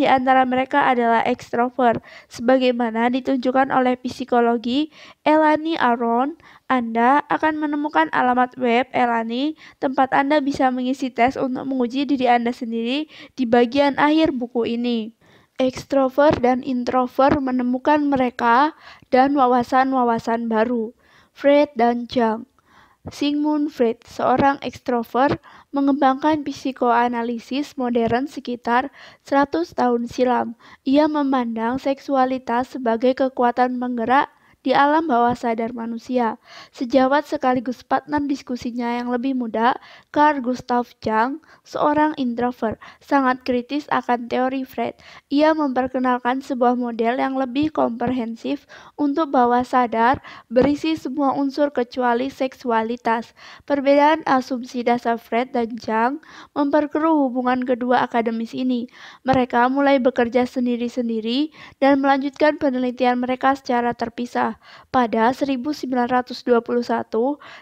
di antara mereka adalah ekstrovert, sebagaimana ditunjukkan oleh psikologi Elani Aron anda akan menemukan alamat web Elani tempat Anda bisa mengisi tes untuk menguji diri Anda sendiri di bagian akhir buku ini. Extrovert dan introvert menemukan mereka dan wawasan-wawasan baru. Fred dan Jung Sigmund Freud, seorang ekstrovert, mengembangkan psikoanalisis modern sekitar 100 tahun silam. Ia memandang seksualitas sebagai kekuatan penggerak di alam bawah sadar manusia. Sejawat sekaligus partner diskusinya yang lebih muda, Carl Gustav Jung, seorang introvert, sangat kritis akan teori Freud. Ia memperkenalkan sebuah model yang lebih komprehensif untuk bawah sadar, berisi semua unsur kecuali seksualitas. Perbedaan asumsi dasar Freud dan Jung memperkeruh hubungan kedua akademis ini. Mereka mulai bekerja sendiri-sendiri dan melanjutkan penelitian mereka secara terpisah pada 1921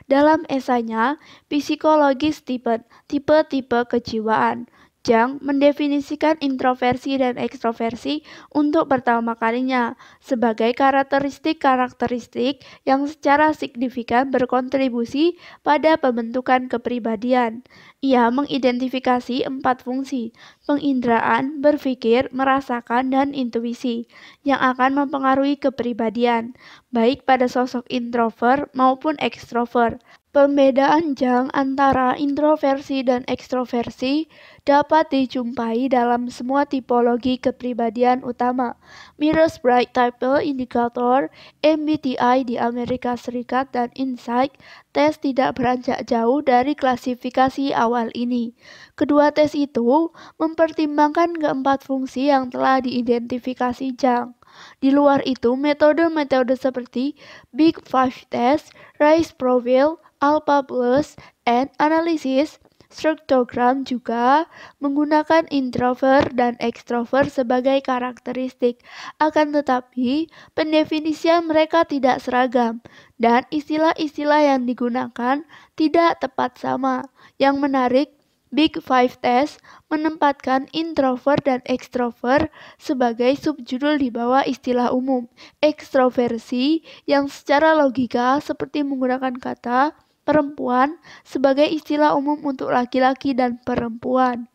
dalam esainya, Psikologi Stephen, Tipe-tipe Kejiwaan Jang mendefinisikan introversi dan ekstroversi untuk pertama kalinya sebagai karakteristik-karakteristik yang secara signifikan berkontribusi pada pembentukan kepribadian. Ia mengidentifikasi empat fungsi, penginderaan, berpikir, merasakan, dan intuisi, yang akan mempengaruhi kepribadian, baik pada sosok introvert maupun ekstrover. Pembedaan Jang antara introversi dan ekstroversi dapat dijumpai dalam semua tipologi kepribadian utama. Myers Briggs Type Indicator (MBTI) di Amerika Serikat dan Insight tes tidak beranjak jauh dari klasifikasi awal ini. Kedua tes itu mempertimbangkan keempat fungsi yang telah diidentifikasi Jang. Di luar itu, metode-metode seperti Big Five Test, Rice Profile, Alpha-Plus and analysis, struktogram juga menggunakan introvert dan ekstrovert sebagai karakteristik. Akan tetapi, pendefinisian mereka tidak seragam dan istilah-istilah yang digunakan tidak tepat sama. Yang menarik, Big Five Test menempatkan introvert dan ekstrovert sebagai subjudul di bawah istilah umum. Ekstroversi yang secara logika seperti menggunakan kata perempuan sebagai istilah umum untuk laki-laki dan perempuan.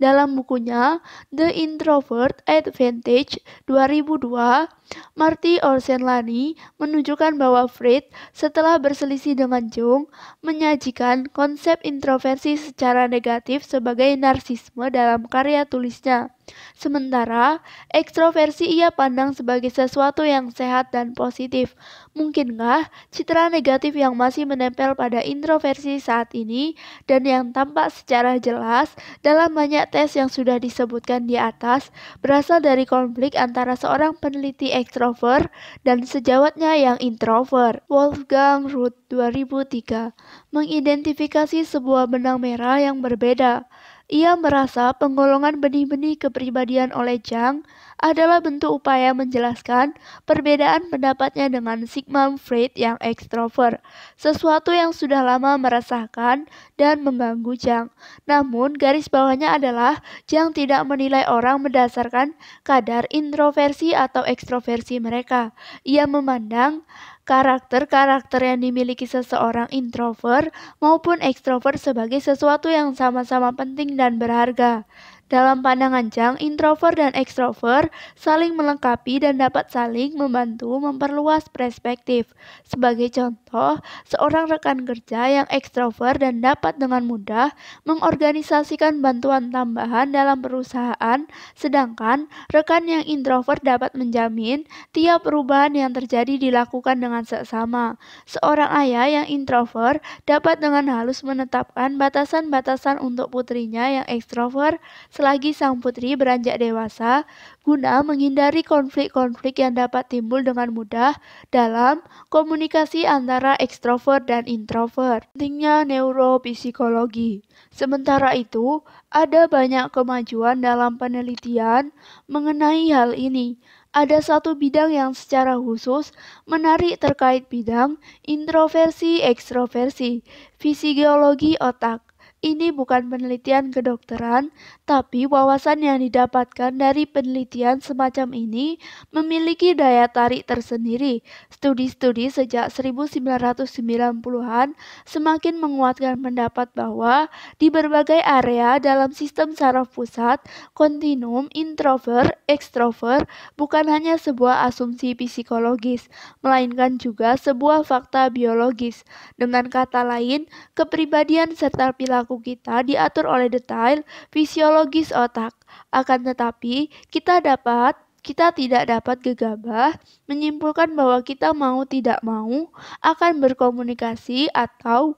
Dalam bukunya The Introvert Advantage 2002, Marty Orsenlani menunjukkan bahwa Freud setelah berselisih dengan Jung menyajikan konsep introversi secara negatif sebagai narsisme dalam karya tulisnya. Sementara ekstroversi ia pandang sebagai sesuatu yang sehat dan positif. Mungkinkah citra negatif yang masih menempel pada introversi saat ini dan yang tampak secara jelas dalam banyak tes yang sudah disebutkan di atas berasal dari konflik antara seorang peneliti ekstrovert dan sejawatnya yang introvert. Wolfgang Ruth 2003 mengidentifikasi sebuah benang merah yang berbeda. Ia merasa penggolongan benih-benih kepribadian oleh Jang adalah bentuk upaya menjelaskan perbedaan pendapatnya dengan Sigmund Freud yang ekstrovert, sesuatu yang sudah lama meresahkan dan mengganggu Jang. Namun, garis bawahnya adalah Jang tidak menilai orang berdasarkan kadar introversi atau ekstroversi mereka. Ia memandang karakter-karakter yang dimiliki seseorang introvert maupun ekstrovert sebagai sesuatu yang sama-sama penting dan berharga. Dalam pandangan Chang, introvert dan ekstrovert saling melengkapi dan dapat saling membantu memperluas perspektif. Sebagai contoh, seorang rekan kerja yang ekstrovert dan dapat dengan mudah mengorganisasikan bantuan tambahan dalam perusahaan, sedangkan rekan yang introvert dapat menjamin tiap perubahan yang terjadi dilakukan dengan seksama. Seorang ayah yang introvert dapat dengan halus menetapkan batasan-batasan untuk putrinya yang ekstrovert selagi sang putri beranjak dewasa guna menghindari konflik-konflik yang dapat timbul dengan mudah dalam komunikasi antara ekstrovert dan introvert. Pentingnya neuropsikologi. Sementara itu, ada banyak kemajuan dalam penelitian mengenai hal ini ada satu bidang yang secara khusus menarik terkait bidang introversi-ekstroversi, fisiologi otak. Ini bukan penelitian kedokteran, tapi wawasan yang didapatkan dari penelitian semacam ini memiliki daya tarik tersendiri. Studi-studi sejak 1990-an semakin menguatkan pendapat bahwa di berbagai area dalam sistem saraf pusat, kontinum introvert ekstrovert bukan hanya sebuah asumsi psikologis, melainkan juga sebuah fakta biologis. Dengan kata lain, kepribadian serta perilaku perilaku kita diatur oleh detail fisiologis otak. Akan tetapi, kita dapat kita tidak dapat gegabah menyimpulkan bahwa kita mau tidak mau akan berkomunikasi atau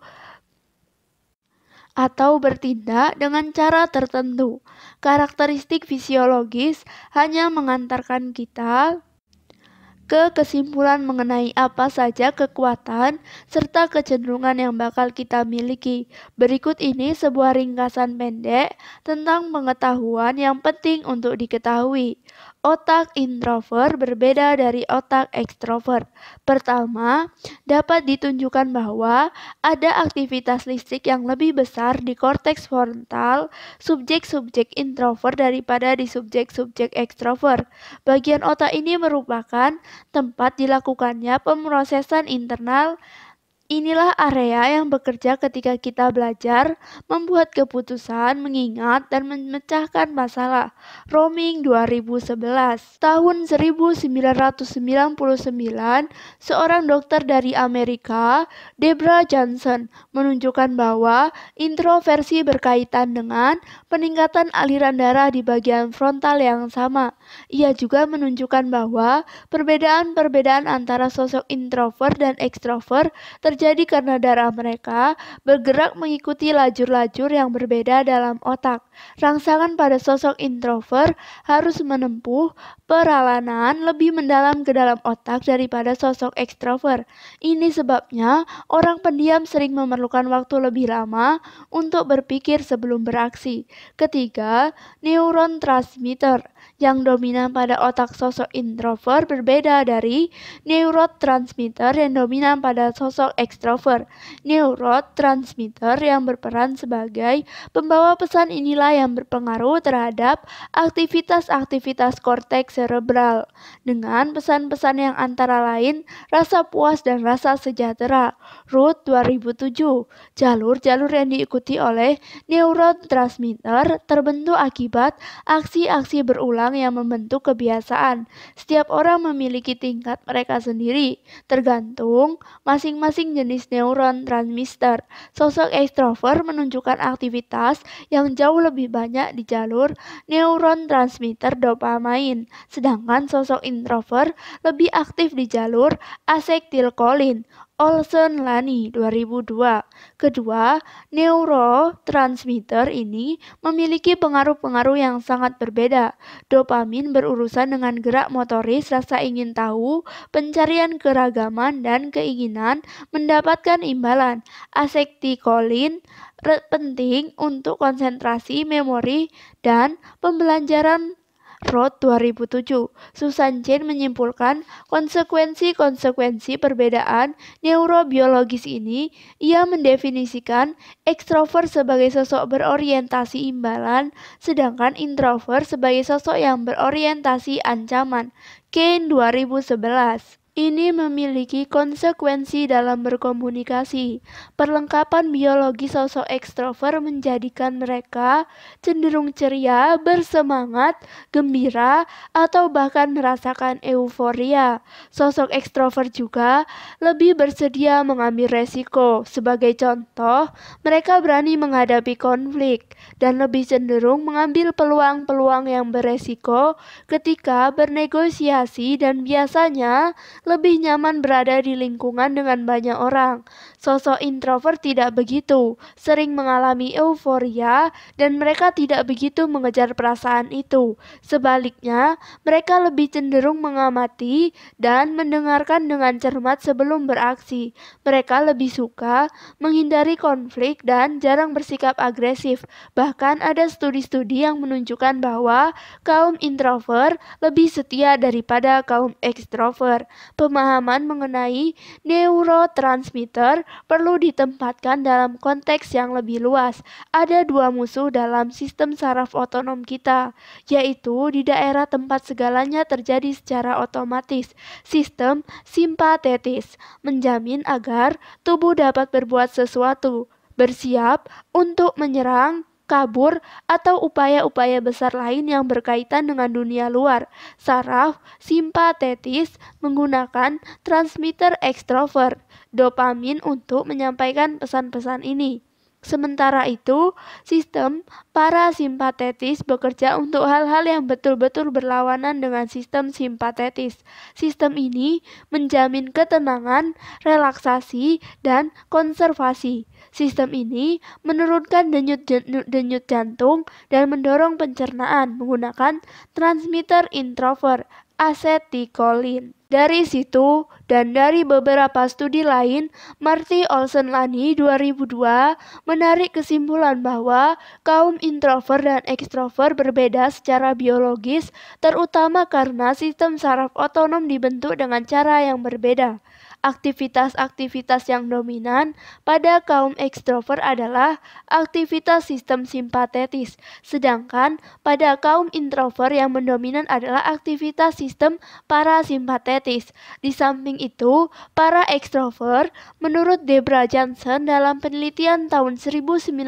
atau bertindak dengan cara tertentu. Karakteristik fisiologis hanya mengantarkan kita ke kesimpulan mengenai apa saja kekuatan serta kecenderungan yang bakal kita miliki. Berikut ini sebuah ringkasan pendek tentang pengetahuan yang penting untuk diketahui. Otak introvert berbeda dari otak ekstrovert. Pertama, dapat ditunjukkan bahwa ada aktivitas listrik yang lebih besar di korteks frontal subjek-subjek introvert daripada di subjek-subjek ekstrovert. Bagian otak ini merupakan tempat dilakukannya pemrosesan internal Inilah area yang bekerja ketika kita belajar, membuat keputusan, mengingat, dan memecahkan masalah. Roaming 2011 Tahun 1999, seorang dokter dari Amerika, Debra Johnson, menunjukkan bahwa introversi berkaitan dengan peningkatan aliran darah di bagian frontal yang sama. Ia juga menunjukkan bahwa perbedaan-perbedaan antara sosok introvert dan ekstrovert terjadi terjadi karena darah mereka bergerak mengikuti lajur-lajur yang berbeda dalam otak. Rangsangan pada sosok introvert harus menempuh Peralanan lebih mendalam ke dalam otak daripada sosok ekstrovert. Ini sebabnya orang pendiam sering memerlukan waktu lebih lama untuk berpikir sebelum beraksi. Ketiga, neuron transmitter yang dominan pada otak sosok introvert berbeda dari neurotransmitter yang dominan pada sosok ekstrovert. Neuron transmitter yang berperan sebagai pembawa pesan inilah yang berpengaruh terhadap aktivitas-aktivitas korteks serebral dengan pesan-pesan yang antara lain rasa puas dan rasa sejahtera. Root 2007, jalur-jalur yang diikuti oleh neurotransmitter terbentuk akibat aksi-aksi berulang yang membentuk kebiasaan. Setiap orang memiliki tingkat mereka sendiri, tergantung masing-masing jenis neuron transmitter. Sosok ekstrovert menunjukkan aktivitas yang jauh lebih banyak di jalur neuron transmitter dopamin, Sedangkan sosok introvert lebih aktif di jalur asektilkolin Olson Olsen Lani 2002. Kedua, neurotransmitter ini memiliki pengaruh-pengaruh yang sangat berbeda. Dopamin berurusan dengan gerak motoris rasa ingin tahu, pencarian keragaman dan keinginan mendapatkan imbalan. Asektikolin penting untuk konsentrasi, memori, dan pembelajaran Roth 2007. Susan Chen menyimpulkan konsekuensi-konsekuensi perbedaan neurobiologis ini. Ia mendefinisikan ekstrovert sebagai sosok berorientasi imbalan, sedangkan introvert sebagai sosok yang berorientasi ancaman. Kane 2011. Ini memiliki konsekuensi dalam berkomunikasi. Perlengkapan biologi sosok ekstrover menjadikan mereka cenderung ceria, bersemangat, gembira, atau bahkan merasakan euforia. Sosok ekstrover juga lebih bersedia mengambil resiko. Sebagai contoh, mereka berani menghadapi konflik dan lebih cenderung mengambil peluang-peluang yang beresiko ketika bernegosiasi dan biasanya lebih nyaman berada di lingkungan dengan banyak orang. Sosok introvert tidak begitu, sering mengalami euforia, dan mereka tidak begitu mengejar perasaan itu. Sebaliknya, mereka lebih cenderung mengamati dan mendengarkan dengan cermat sebelum beraksi. Mereka lebih suka menghindari konflik dan jarang bersikap agresif. Bahkan ada studi-studi yang menunjukkan bahwa kaum introvert lebih setia daripada kaum ekstrovert pemahaman mengenai neurotransmitter perlu ditempatkan dalam konteks yang lebih luas. Ada dua musuh dalam sistem saraf otonom kita, yaitu di daerah tempat segalanya terjadi secara otomatis, sistem simpatetis, menjamin agar tubuh dapat berbuat sesuatu, bersiap untuk menyerang kabur, atau upaya-upaya besar lain yang berkaitan dengan dunia luar. Saraf simpatetis menggunakan transmitter ekstrovert, dopamin untuk menyampaikan pesan-pesan ini. Sementara itu, sistem parasimpatetis bekerja untuk hal-hal yang betul-betul berlawanan dengan sistem simpatetis. Sistem ini menjamin ketenangan, relaksasi, dan konservasi. Sistem ini menurunkan denyut, denyut jantung dan mendorong pencernaan menggunakan transmitter introvert, acetylcholine. Dari situ dan dari beberapa studi lain, Marty Olsen Lani 2002 menarik kesimpulan bahwa kaum introvert dan ekstrovert berbeda secara biologis, terutama karena sistem saraf otonom dibentuk dengan cara yang berbeda. Aktivitas-aktivitas yang dominan pada kaum ekstrovert adalah aktivitas sistem simpatetis, sedangkan pada kaum introvert yang mendominan adalah aktivitas sistem parasimpatetis. Di samping itu, para ekstrovert menurut Debra Johnson dalam penelitian tahun 1999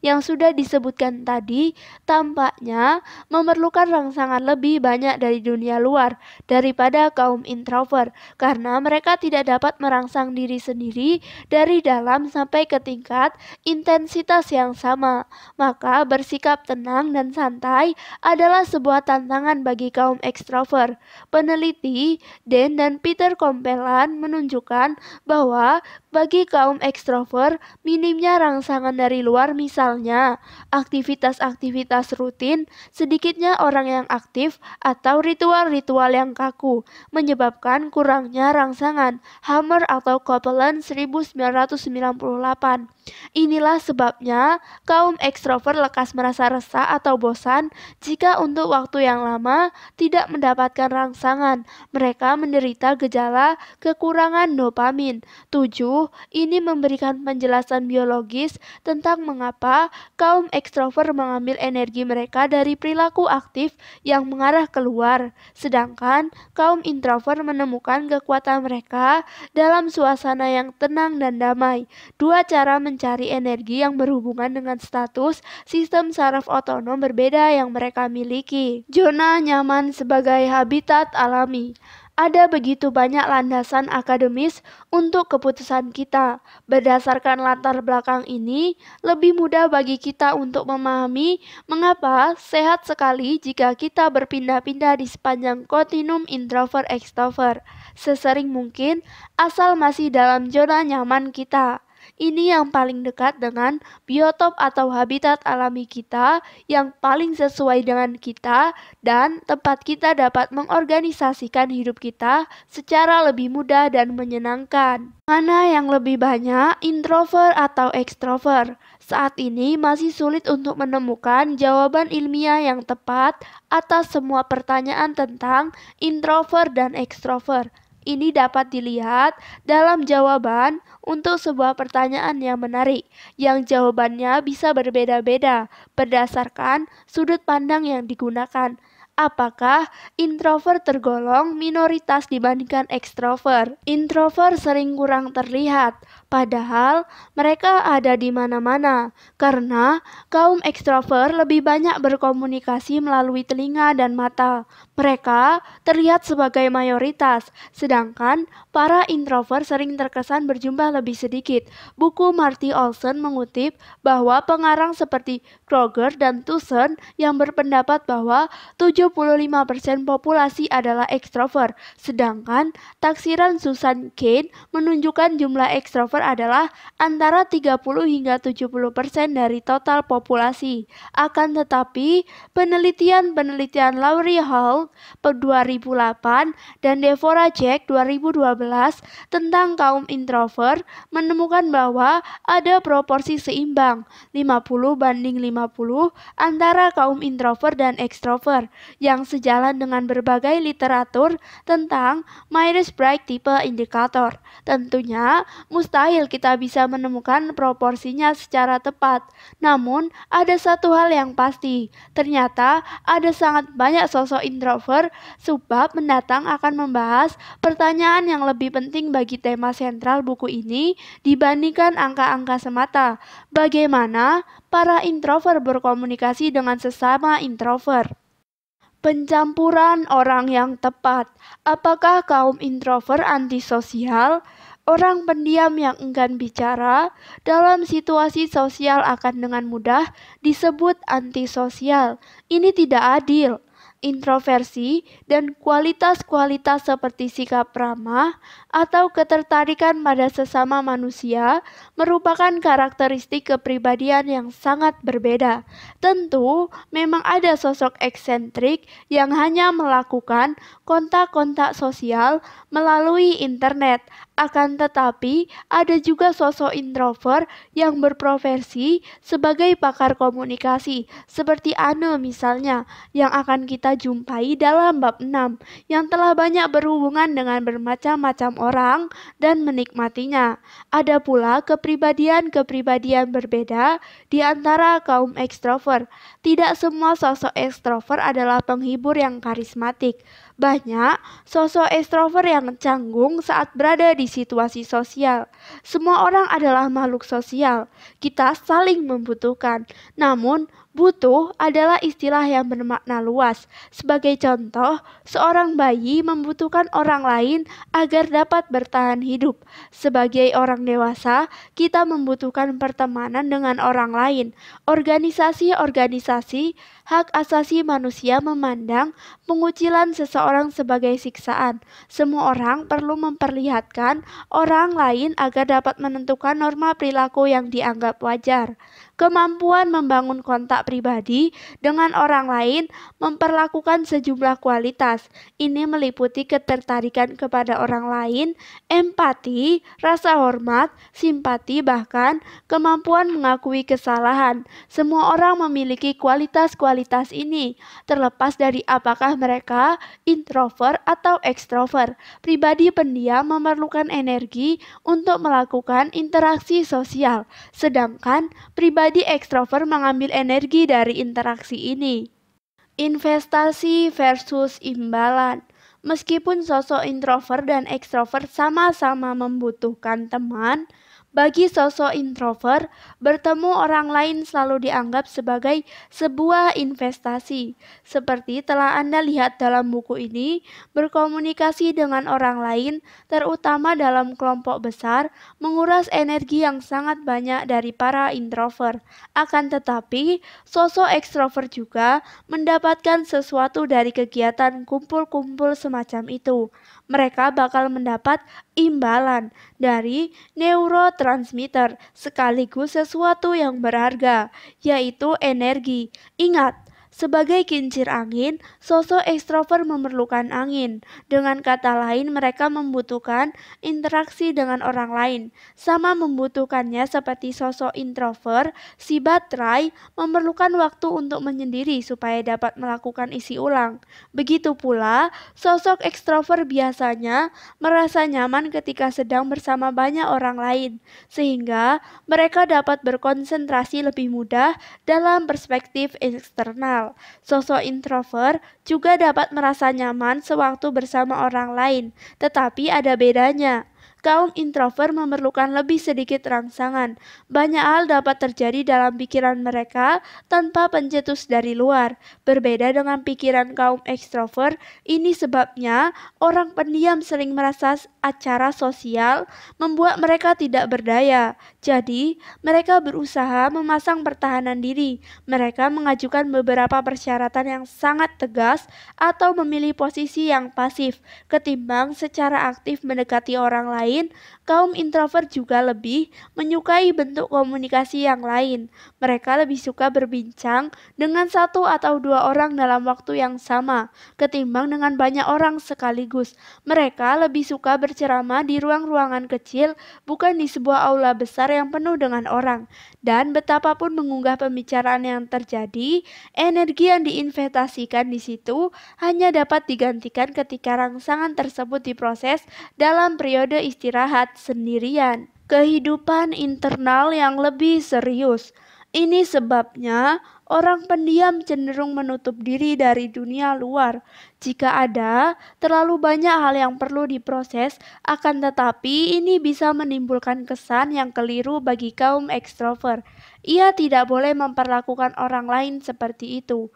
yang sudah disebutkan tadi, tampaknya memerlukan rangsangan lebih banyak dari dunia luar daripada kaum introvert over karena mereka tidak dapat merangsang diri sendiri dari dalam sampai ke tingkat intensitas yang sama. Maka bersikap tenang dan santai adalah sebuah tantangan bagi kaum ekstrovert. Peneliti Dan dan Peter Kompelan menunjukkan bahwa bagi kaum ekstrovert minimnya rangsangan dari luar misalnya aktivitas-aktivitas rutin, sedikitnya orang yang aktif atau ritual-ritual yang kaku menyebabkan kurangnya rangsangan Hammer atau Copeland 1998. Inilah sebabnya kaum ekstrovert lekas merasa resah atau bosan jika untuk waktu yang lama tidak mendapatkan rangsangan. Mereka menderita gejala kekurangan dopamin. 7. Ini memberikan penjelasan biologis tentang mengapa kaum ekstrovert mengambil energi mereka dari perilaku aktif yang mengarah keluar, sedangkan kaum introvert menemukan menemukan kekuatan mereka dalam suasana yang tenang dan damai. Dua cara mencari energi yang berhubungan dengan status sistem saraf otonom berbeda yang mereka miliki. Zona nyaman sebagai habitat alami. Ada begitu banyak landasan akademis untuk keputusan kita. Berdasarkan latar belakang ini, lebih mudah bagi kita untuk memahami mengapa sehat sekali jika kita berpindah-pindah di sepanjang kontinum introvert-extrovert. Sesering mungkin, asal masih dalam zona nyaman kita. Ini yang paling dekat dengan biotop atau habitat alami kita yang paling sesuai dengan kita dan tempat kita dapat mengorganisasikan hidup kita secara lebih mudah dan menyenangkan. Mana yang lebih banyak, introvert atau extrovert? Saat ini masih sulit untuk menemukan jawaban ilmiah yang tepat atas semua pertanyaan tentang introvert dan extrovert ini dapat dilihat dalam jawaban untuk sebuah pertanyaan yang menarik, yang jawabannya bisa berbeda-beda berdasarkan sudut pandang yang digunakan. Apakah introvert tergolong minoritas dibandingkan ekstrovert? Introvert sering kurang terlihat, Padahal mereka ada di mana-mana, karena kaum ekstrovert lebih banyak berkomunikasi melalui telinga dan mata. Mereka terlihat sebagai mayoritas, sedangkan para introvert sering terkesan berjumpa lebih sedikit. Buku Marty Olson mengutip bahwa pengarang seperti Kroger dan Tucson yang berpendapat bahwa 75% populasi adalah ekstrovert, sedangkan taksiran Susan Cain menunjukkan jumlah ekstrovert Vancouver adalah antara 30 hingga 70 persen dari total populasi. Akan tetapi, penelitian-penelitian Laurie Hall 2008 dan Devora Jack 2012 tentang kaum introvert menemukan bahwa ada proporsi seimbang 50 banding 50 antara kaum introvert dan ekstrovert yang sejalan dengan berbagai literatur tentang Myers-Briggs tipe indikator. Tentunya, mustahil mustahil kita bisa menemukan proporsinya secara tepat. Namun, ada satu hal yang pasti, ternyata ada sangat banyak sosok introvert sebab mendatang akan membahas pertanyaan yang lebih penting bagi tema sentral buku ini dibandingkan angka-angka semata. Bagaimana para introvert berkomunikasi dengan sesama introvert? Pencampuran orang yang tepat. Apakah kaum introvert antisosial? Orang pendiam yang enggan bicara dalam situasi sosial akan dengan mudah disebut antisosial. Ini tidak adil. Introversi dan kualitas-kualitas seperti sikap ramah atau ketertarikan pada sesama manusia merupakan karakteristik kepribadian yang sangat berbeda. Tentu, memang ada sosok eksentrik yang hanya melakukan kontak-kontak sosial melalui internet akan tetapi, ada juga sosok introvert yang berprofesi sebagai pakar komunikasi, seperti Anne misalnya, yang akan kita jumpai dalam bab 6, yang telah banyak berhubungan dengan bermacam-macam orang dan menikmatinya. Ada pula kepribadian-kepribadian berbeda di antara kaum ekstrovert. Tidak semua sosok ekstrovert adalah penghibur yang karismatik. Banyak sosok ekstrover yang canggung saat berada di situasi sosial. Semua orang adalah makhluk sosial. Kita saling membutuhkan. Namun, Butuh adalah istilah yang bermakna luas. Sebagai contoh, seorang bayi membutuhkan orang lain agar dapat bertahan hidup. Sebagai orang dewasa, kita membutuhkan pertemanan dengan orang lain. Organisasi-organisasi hak asasi manusia memandang pengucilan seseorang sebagai siksaan. Semua orang perlu memperlihatkan orang lain agar dapat menentukan norma perilaku yang dianggap wajar kemampuan membangun kontak pribadi dengan orang lain memperlakukan sejumlah kualitas. Ini meliputi ketertarikan kepada orang lain, empati, rasa hormat, simpati, bahkan kemampuan mengakui kesalahan. Semua orang memiliki kualitas-kualitas ini, terlepas dari apakah mereka introvert atau ekstrovert. Pribadi pendiam memerlukan energi untuk melakukan interaksi sosial, sedangkan pribadi Pribadi ekstrovert mengambil energi dari interaksi ini. Investasi versus imbalan. Meskipun sosok introvert dan ekstrovert sama-sama membutuhkan teman, bagi sosok introvert, bertemu orang lain selalu dianggap sebagai sebuah investasi. Seperti telah Anda lihat dalam buku ini, berkomunikasi dengan orang lain, terutama dalam kelompok besar, menguras energi yang sangat banyak dari para introvert. Akan tetapi, sosok ekstrovert juga mendapatkan sesuatu dari kegiatan kumpul-kumpul semacam itu mereka bakal mendapat imbalan dari neurotransmitter sekaligus sesuatu yang berharga, yaitu energi. Ingat, sebagai kincir angin, sosok ekstrovert memerlukan angin. Dengan kata lain, mereka membutuhkan interaksi dengan orang lain. Sama membutuhkannya seperti sosok introvert, si baterai memerlukan waktu untuk menyendiri supaya dapat melakukan isi ulang. Begitu pula, sosok ekstrovert biasanya merasa nyaman ketika sedang bersama banyak orang lain, sehingga mereka dapat berkonsentrasi lebih mudah dalam perspektif eksternal. Sosok introvert juga dapat merasa nyaman sewaktu bersama orang lain, tetapi ada bedanya kaum introvert memerlukan lebih sedikit rangsangan. Banyak hal dapat terjadi dalam pikiran mereka tanpa pencetus dari luar. Berbeda dengan pikiran kaum ekstrovert, ini sebabnya orang pendiam sering merasa acara sosial membuat mereka tidak berdaya. Jadi, mereka berusaha memasang pertahanan diri. Mereka mengajukan beberapa persyaratan yang sangat tegas atau memilih posisi yang pasif ketimbang secara aktif mendekati orang lain lain, kaum introvert juga lebih menyukai bentuk komunikasi yang lain. Mereka lebih suka berbincang dengan satu atau dua orang dalam waktu yang sama, ketimbang dengan banyak orang sekaligus. Mereka lebih suka berceramah di ruang-ruangan kecil, bukan di sebuah aula besar yang penuh dengan orang. Dan betapapun mengunggah pembicaraan yang terjadi, energi yang diinvestasikan di situ hanya dapat digantikan ketika rangsangan tersebut diproses dalam periode istirahat beristirahat sendirian. Kehidupan internal yang lebih serius. Ini sebabnya orang pendiam cenderung menutup diri dari dunia luar. Jika ada terlalu banyak hal yang perlu diproses, akan tetapi ini bisa menimbulkan kesan yang keliru bagi kaum ekstrover. Ia tidak boleh memperlakukan orang lain seperti itu.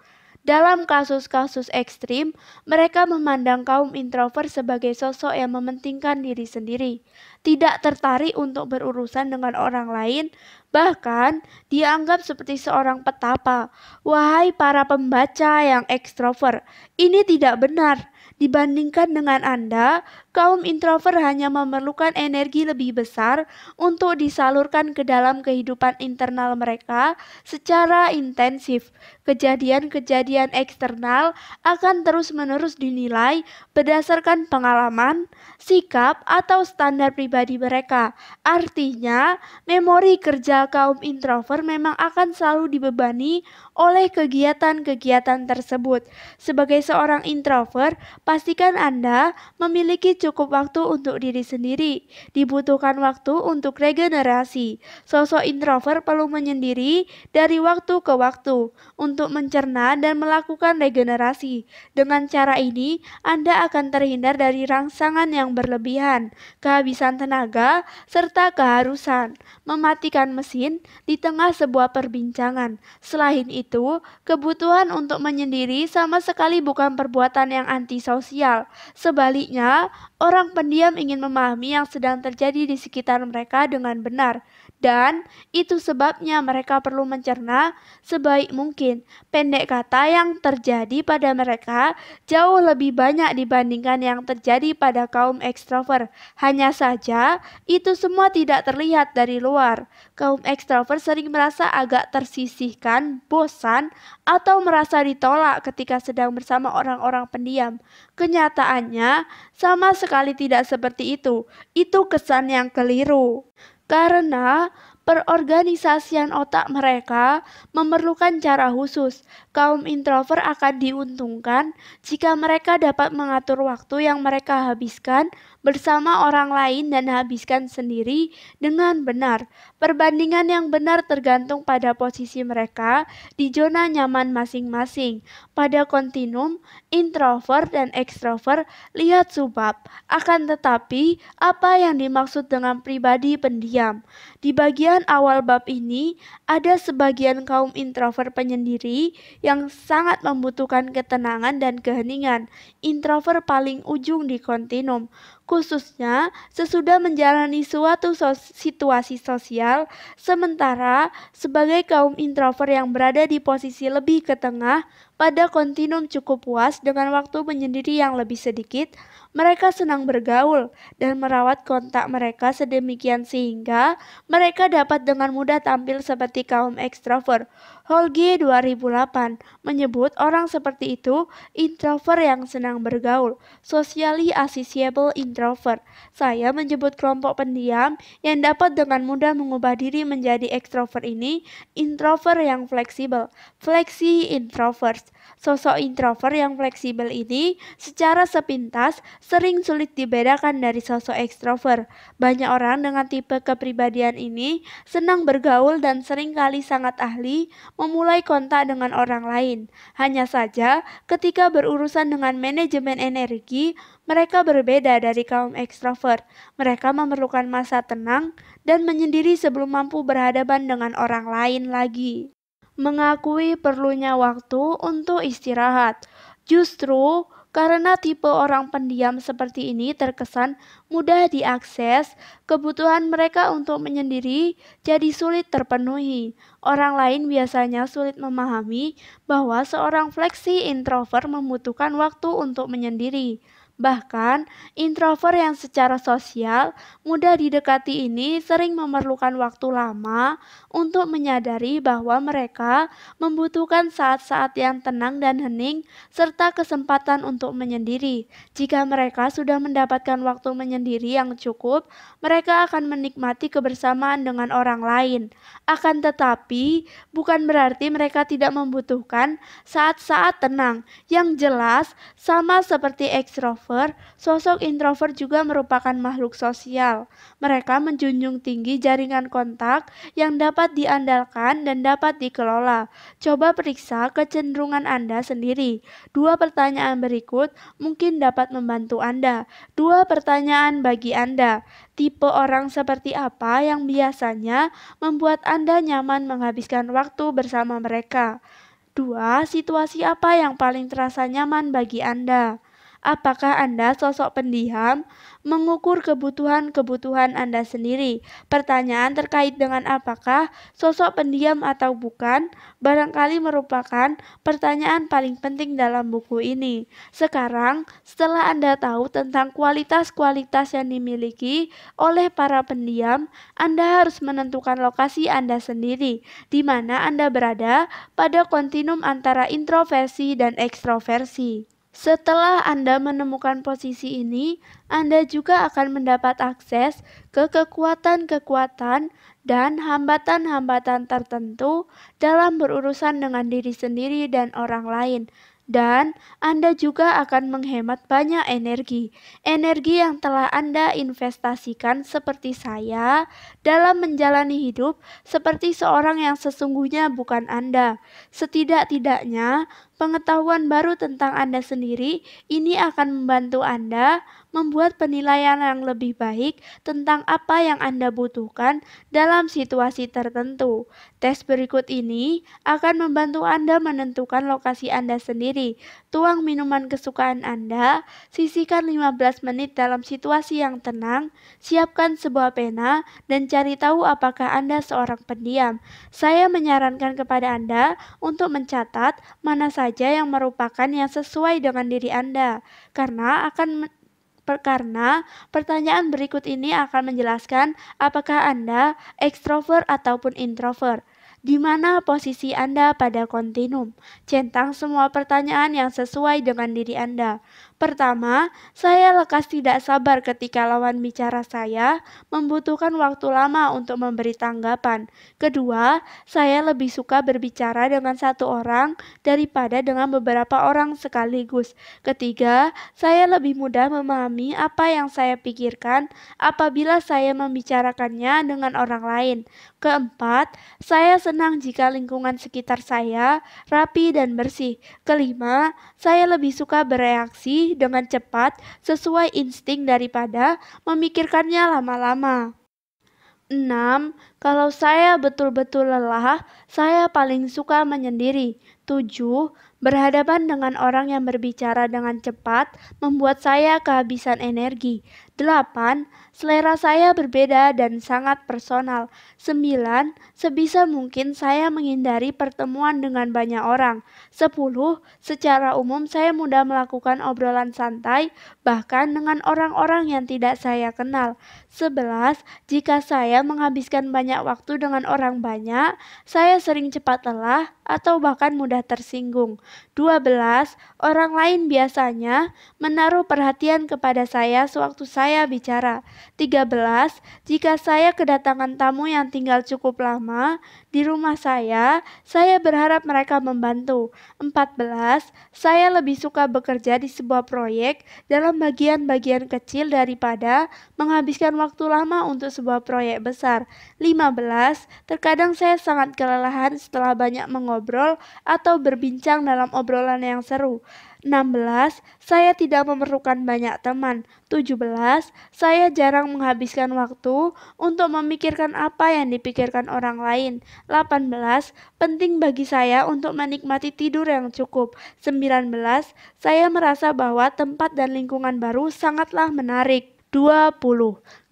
Dalam kasus-kasus ekstrim, mereka memandang kaum introvert sebagai sosok yang mementingkan diri sendiri, tidak tertarik untuk berurusan dengan orang lain, bahkan dianggap seperti seorang petapa. Wahai para pembaca yang ekstrovert, ini tidak benar. Dibandingkan dengan Anda, kaum introvert hanya memerlukan energi lebih besar untuk disalurkan ke dalam kehidupan internal mereka secara intensif. Kejadian-kejadian eksternal akan terus-menerus dinilai berdasarkan pengalaman, sikap, atau standar pribadi mereka. Artinya, memori kerja kaum introvert memang akan selalu dibebani oleh kegiatan-kegiatan tersebut. Sebagai seorang introvert, pastikan Anda memiliki cukup waktu untuk diri sendiri. Dibutuhkan waktu untuk regenerasi. Sosok introvert perlu menyendiri dari waktu ke waktu untuk mencerna dan melakukan regenerasi. Dengan cara ini, Anda akan terhindar dari rangsangan yang berlebihan, kehabisan tenaga, serta keharusan mematikan mesin di tengah sebuah perbincangan. Selain itu, kebutuhan untuk menyendiri sama sekali bukan perbuatan yang antisosial. Sebaliknya, Orang pendiam ingin memahami yang sedang terjadi di sekitar mereka dengan benar, dan itu sebabnya mereka perlu mencerna sebaik mungkin. Pendek kata yang terjadi pada mereka jauh lebih banyak dibandingkan yang terjadi pada kaum ekstrovert. Hanya saja itu semua tidak terlihat dari luar. Kaum ekstrovert sering merasa agak tersisihkan, bosan, atau merasa ditolak ketika sedang bersama orang-orang pendiam. Kenyataannya sama sekali tidak seperti itu. Itu kesan yang keliru karena perorganisasian otak mereka memerlukan cara khusus. Kaum introvert akan diuntungkan jika mereka dapat mengatur waktu yang mereka habiskan bersama orang lain dan habiskan sendiri dengan benar. Perbandingan yang benar tergantung pada posisi mereka di zona nyaman masing-masing. Pada kontinum, introvert dan ekstrovert lihat subbab. Akan tetapi, apa yang dimaksud dengan pribadi pendiam? Di bagian awal bab ini, ada sebagian kaum introvert penyendiri yang sangat membutuhkan ketenangan dan keheningan. Introvert paling ujung di kontinum khususnya sesudah menjalani suatu sos situasi sosial, sementara sebagai kaum introvert yang berada di posisi lebih ke tengah pada kontinum cukup puas dengan waktu menyendiri yang lebih sedikit, mereka senang bergaul dan merawat kontak mereka sedemikian sehingga mereka dapat dengan mudah tampil seperti kaum ekstrovert. Holgi 2008 menyebut orang seperti itu introvert yang senang bergaul, socially associable introvert. Saya menyebut kelompok pendiam yang dapat dengan mudah mengubah diri menjadi extrovert ini introvert yang fleksibel, flexi introverts. Sosok introvert yang fleksibel ini secara sepintas sering sulit dibedakan dari sosok extrovert. Banyak orang dengan tipe kepribadian ini senang bergaul dan seringkali sangat ahli memulai kontak dengan orang lain. Hanya saja, ketika berurusan dengan manajemen energi, mereka berbeda dari kaum ekstrovert. Mereka memerlukan masa tenang dan menyendiri sebelum mampu berhadapan dengan orang lain lagi. Mengakui perlunya waktu untuk istirahat. Justru karena tipe orang pendiam seperti ini terkesan mudah diakses, kebutuhan mereka untuk menyendiri jadi sulit terpenuhi. Orang lain biasanya sulit memahami bahwa seorang fleksi introvert membutuhkan waktu untuk menyendiri. Bahkan, introvert yang secara sosial mudah didekati ini sering memerlukan waktu lama untuk menyadari bahwa mereka membutuhkan saat-saat yang tenang dan hening serta kesempatan untuk menyendiri. Jika mereka sudah mendapatkan waktu menyendiri yang cukup, mereka akan menikmati kebersamaan dengan orang lain. Akan tetapi, bukan berarti mereka tidak membutuhkan saat-saat tenang. Yang jelas, sama seperti ekstrovert sosok introvert juga merupakan makhluk sosial. Mereka menjunjung tinggi jaringan kontak yang dapat diandalkan dan dapat dikelola. Coba periksa kecenderungan Anda sendiri. Dua pertanyaan berikut mungkin dapat membantu Anda. Dua pertanyaan bagi Anda. Tipe orang seperti apa yang biasanya membuat Anda nyaman menghabiskan waktu bersama mereka? Dua. Situasi apa yang paling terasa nyaman bagi Anda? Apakah Anda sosok pendiam? Mengukur kebutuhan-kebutuhan Anda sendiri. Pertanyaan terkait dengan apakah sosok pendiam atau bukan barangkali merupakan pertanyaan paling penting dalam buku ini. Sekarang, setelah Anda tahu tentang kualitas-kualitas yang dimiliki oleh para pendiam, Anda harus menentukan lokasi Anda sendiri, di mana Anda berada pada kontinum antara introversi dan ekstroversi. Setelah Anda menemukan posisi ini, Anda juga akan mendapat akses ke kekuatan-kekuatan dan hambatan-hambatan tertentu dalam berurusan dengan diri sendiri dan orang lain, dan Anda juga akan menghemat banyak energi. Energi yang telah Anda investasikan seperti saya dalam menjalani hidup seperti seorang yang sesungguhnya bukan Anda. Setidak-tidaknya, pengetahuan baru tentang Anda sendiri ini akan membantu Anda membuat penilaian yang lebih baik tentang apa yang Anda butuhkan dalam situasi tertentu. Tes berikut ini akan membantu Anda menentukan lokasi Anda sendiri. Tuang minuman kesukaan Anda, sisihkan 15 menit dalam situasi yang tenang, siapkan sebuah pena, dan cari tahu apakah Anda seorang pendiam. Saya menyarankan kepada Anda untuk mencatat mana saja yang merupakan yang sesuai dengan diri Anda, karena akan karena pertanyaan berikut ini akan menjelaskan apakah Anda ekstrovert ataupun introvert. Di mana posisi Anda pada kontinum? Centang semua pertanyaan yang sesuai dengan diri Anda. Pertama, saya lekas tidak sabar ketika lawan bicara saya membutuhkan waktu lama untuk memberi tanggapan. Kedua, saya lebih suka berbicara dengan satu orang daripada dengan beberapa orang sekaligus. Ketiga, saya lebih mudah memahami apa yang saya pikirkan apabila saya membicarakannya dengan orang lain. Keempat, saya senang jika lingkungan sekitar saya rapi dan bersih. Kelima, saya lebih suka bereaksi memilih dengan cepat sesuai insting daripada memikirkannya lama-lama. 6. Kalau saya betul-betul lelah, saya paling suka menyendiri. 7. Berhadapan dengan orang yang berbicara dengan cepat membuat saya kehabisan energi. 8. Selera saya berbeda dan sangat personal. 9. Sebisa mungkin saya menghindari pertemuan dengan banyak orang. 10. Secara umum saya mudah melakukan obrolan santai bahkan dengan orang-orang yang tidak saya kenal. 11. Jika saya menghabiskan banyak waktu dengan orang banyak, saya sering cepat lelah atau bahkan mudah tersinggung. 12. Orang lain biasanya menaruh perhatian kepada saya sewaktu saya bicara. 13. Jika saya kedatangan tamu yang tinggal cukup lama di rumah saya, saya berharap mereka membantu. 14. Saya lebih suka bekerja di sebuah proyek dalam bagian-bagian kecil daripada menghabiskan waktu lama untuk sebuah proyek besar. 15. Terkadang saya sangat kelelahan setelah banyak mengobrol atau berbincang dalam obrolan yang seru. 16. Saya tidak memerlukan banyak teman. 17. Saya jarang menghabiskan waktu untuk memikirkan apa yang dipikirkan orang lain. 18. Penting bagi saya untuk menikmati tidur yang cukup. 19. Saya merasa bahwa tempat dan lingkungan baru sangatlah menarik. 20.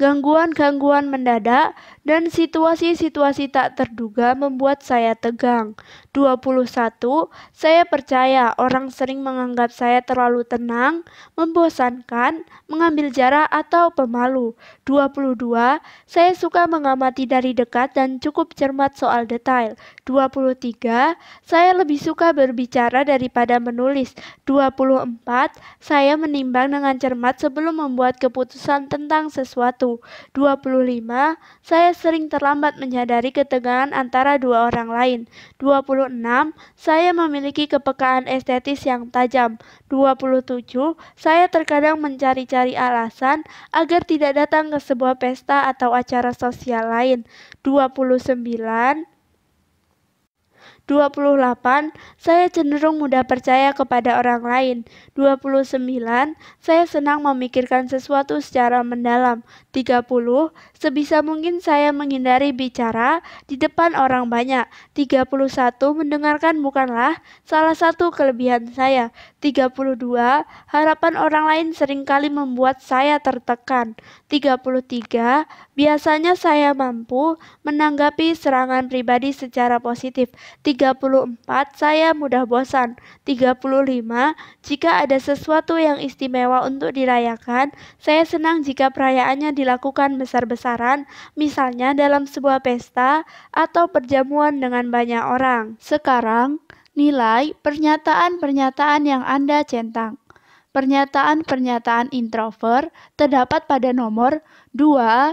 Gangguan-gangguan mendadak dan situasi-situasi tak terduga membuat saya tegang. 21. Saya percaya orang sering menganggap saya terlalu tenang, membosankan, mengambil jarak atau pemalu. 22. Saya suka mengamati dari dekat dan cukup cermat soal detail. 23. Saya lebih suka berbicara daripada menulis. 24. Saya menimbang dengan cermat sebelum membuat keputusan tentang sesuatu. 25, saya sering terlambat menyadari ketegangan antara dua orang lain. 26, saya memiliki kepekaan estetis yang tajam. 27, saya terkadang mencari-cari alasan agar tidak datang ke sebuah pesta atau acara sosial lain. 29, 28. Saya cenderung mudah percaya kepada orang lain. 29. Saya senang memikirkan sesuatu secara mendalam. 30. Sebisa mungkin saya menghindari bicara di depan orang banyak. 31. Mendengarkan bukanlah salah satu kelebihan saya. 32. Harapan orang lain seringkali membuat saya tertekan. 33. Biasanya saya mampu menanggapi serangan pribadi secara positif. 34. Saya mudah bosan. 35. Jika ada sesuatu yang istimewa untuk dirayakan, saya senang jika perayaannya dilakukan besar-besaran, misalnya dalam sebuah pesta atau perjamuan dengan banyak orang. Sekarang, nilai pernyataan-pernyataan yang Anda centang pernyataan-pernyataan introvert terdapat pada nomor 2,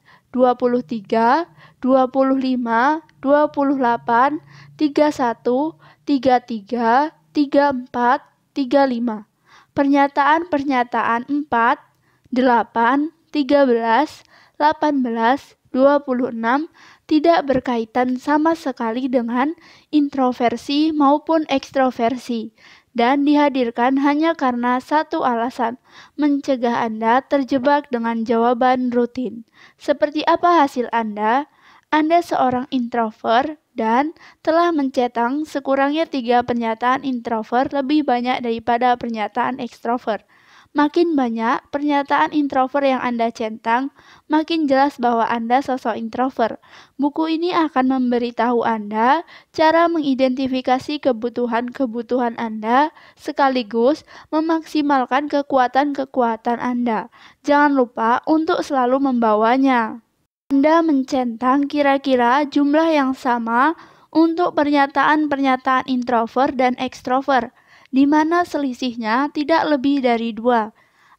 23, 25, 28, 31, 33, 34, 35. Pernyataan-pernyataan 4, 8, 13, 18, 26 tidak berkaitan sama sekali dengan introversi maupun ekstroversi, dan dihadirkan hanya karena satu alasan, mencegah Anda terjebak dengan jawaban rutin. Seperti apa hasil Anda? Anda seorang introvert dan telah mencetang sekurangnya tiga pernyataan introvert lebih banyak daripada pernyataan ekstrovert. Makin banyak pernyataan introvert yang Anda centang, makin jelas bahwa Anda sosok introvert. Buku ini akan memberitahu Anda cara mengidentifikasi kebutuhan-kebutuhan Anda sekaligus memaksimalkan kekuatan-kekuatan Anda. Jangan lupa untuk selalu membawanya. Anda mencentang kira-kira jumlah yang sama untuk pernyataan-pernyataan introvert dan ekstrovert di mana selisihnya tidak lebih dari dua.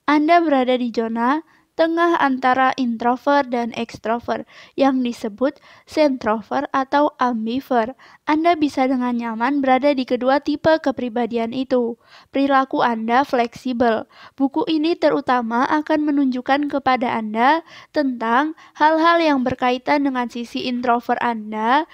Anda berada di zona tengah antara introvert dan ekstrovert yang disebut sentrovert atau ambiver. Anda bisa dengan nyaman berada di kedua tipe kepribadian itu. Perilaku Anda fleksibel. Buku ini terutama akan menunjukkan kepada Anda tentang hal-hal yang berkaitan dengan sisi introvert Anda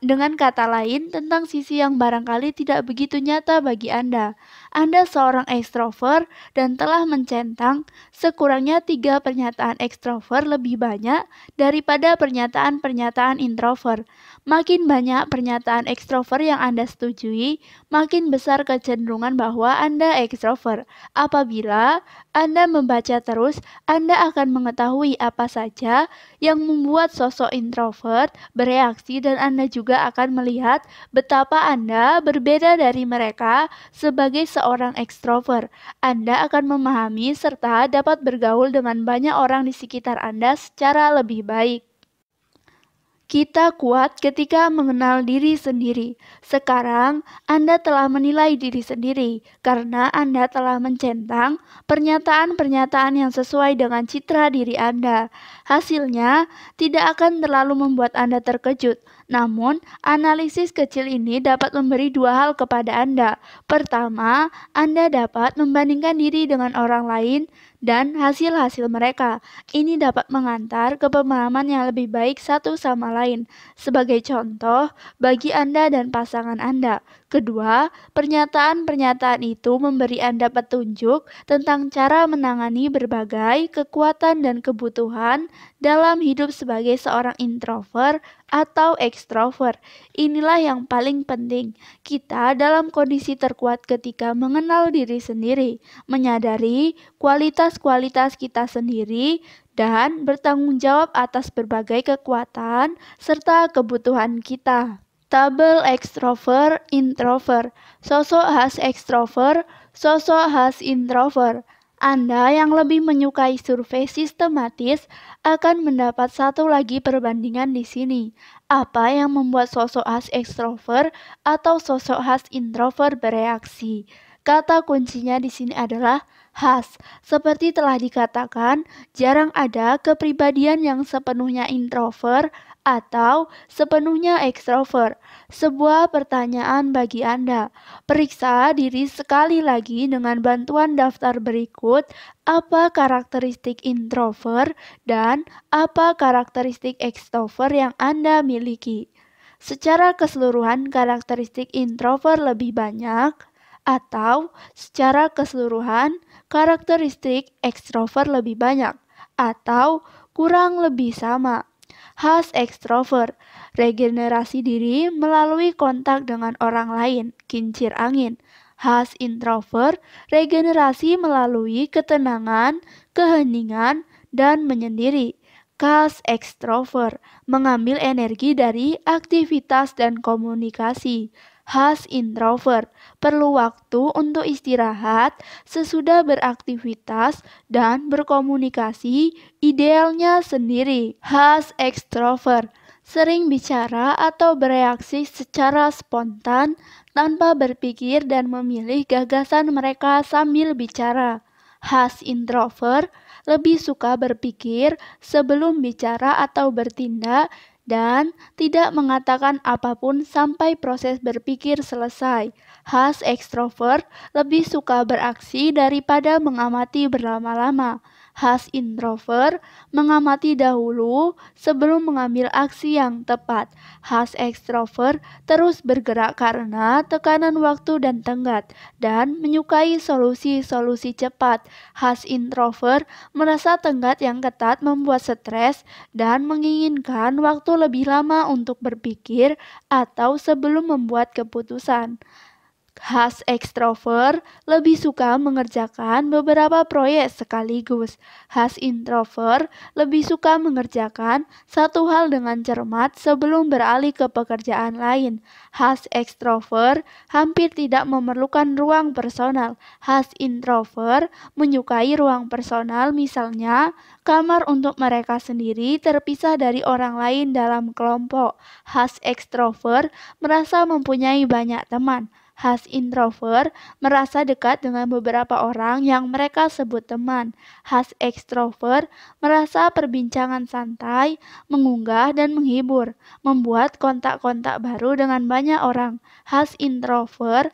dengan kata lain tentang sisi yang barangkali tidak begitu nyata bagi Anda. Anda seorang ekstrover dan telah mencentang sekurangnya tiga pernyataan ekstrover lebih banyak daripada pernyataan-pernyataan introver. Makin banyak pernyataan ekstrover yang Anda setujui, makin besar kecenderungan bahwa Anda ekstrover. Apabila anda membaca terus, Anda akan mengetahui apa saja yang membuat sosok introvert bereaksi dan Anda juga akan melihat betapa Anda berbeda dari mereka sebagai seorang ekstrovert. Anda akan memahami serta dapat bergaul dengan banyak orang di sekitar Anda secara lebih baik. Kita kuat ketika mengenal diri sendiri. Sekarang, Anda telah menilai diri sendiri karena Anda telah mencentang pernyataan-pernyataan yang sesuai dengan citra diri Anda. Hasilnya tidak akan terlalu membuat Anda terkejut. Namun, analisis kecil ini dapat memberi dua hal kepada Anda. Pertama, Anda dapat membandingkan diri dengan orang lain dan hasil-hasil mereka. Ini dapat mengantar ke pemahaman yang lebih baik satu sama lain. Sebagai contoh, bagi Anda dan pasangan Anda. Kedua, pernyataan-pernyataan itu memberi Anda petunjuk tentang cara menangani berbagai kekuatan dan kebutuhan dalam hidup sebagai seorang introvert atau ekstrovert. Inilah yang paling penting. Kita dalam kondisi terkuat ketika mengenal diri sendiri, menyadari kualitas-kualitas kita sendiri dan bertanggung jawab atas berbagai kekuatan serta kebutuhan kita. Tabel ekstrover introver, sosok khas ekstrover, sosok khas introver. Anda yang lebih menyukai survei sistematis akan mendapat satu lagi perbandingan di sini. Apa yang membuat sosok khas ekstrover atau sosok khas introver bereaksi? Kata kuncinya di sini adalah khas. Seperti telah dikatakan, jarang ada kepribadian yang sepenuhnya introvert atau sepenuhnya ekstrovert. Sebuah pertanyaan bagi Anda. Periksa diri sekali lagi dengan bantuan daftar berikut, apa karakteristik introvert dan apa karakteristik ekstrovert yang Anda miliki. Secara keseluruhan, karakteristik introvert lebih banyak, atau secara keseluruhan karakteristik ekstrovert lebih banyak atau kurang lebih sama. Khas ekstrovert, regenerasi diri melalui kontak dengan orang lain, kincir angin. Khas introvert, regenerasi melalui ketenangan, keheningan, dan menyendiri. Khas ekstrovert, mengambil energi dari aktivitas dan komunikasi khas introvert. Perlu waktu untuk istirahat sesudah beraktivitas dan berkomunikasi idealnya sendiri. Khas extrovert sering bicara atau bereaksi secara spontan tanpa berpikir dan memilih gagasan mereka sambil bicara. Khas introvert lebih suka berpikir sebelum bicara atau bertindak dan tidak mengatakan apapun sampai proses berpikir selesai. Khas ekstrovert lebih suka beraksi daripada mengamati berlama-lama khas introvert mengamati dahulu sebelum mengambil aksi yang tepat. Khas ekstrovert terus bergerak karena tekanan waktu dan tenggat dan menyukai solusi-solusi cepat. Khas introvert merasa tenggat yang ketat membuat stres dan menginginkan waktu lebih lama untuk berpikir atau sebelum membuat keputusan khas extrovert lebih suka mengerjakan beberapa proyek sekaligus. Khas introvert lebih suka mengerjakan satu hal dengan cermat sebelum beralih ke pekerjaan lain. Khas extrovert hampir tidak memerlukan ruang personal. Khas introvert menyukai ruang personal misalnya kamar untuk mereka sendiri terpisah dari orang lain dalam kelompok. Khas extrovert merasa mempunyai banyak teman khas introvert merasa dekat dengan beberapa orang yang mereka sebut teman. Khas ekstrovert merasa perbincangan santai, mengunggah dan menghibur, membuat kontak-kontak baru dengan banyak orang. Khas introvert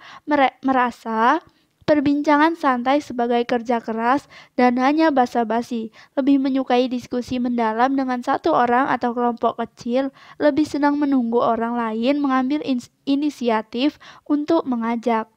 merasa Perbincangan santai sebagai kerja keras dan hanya basa-basi, lebih menyukai diskusi mendalam dengan satu orang atau kelompok kecil, lebih senang menunggu orang lain mengambil inisiatif untuk mengajak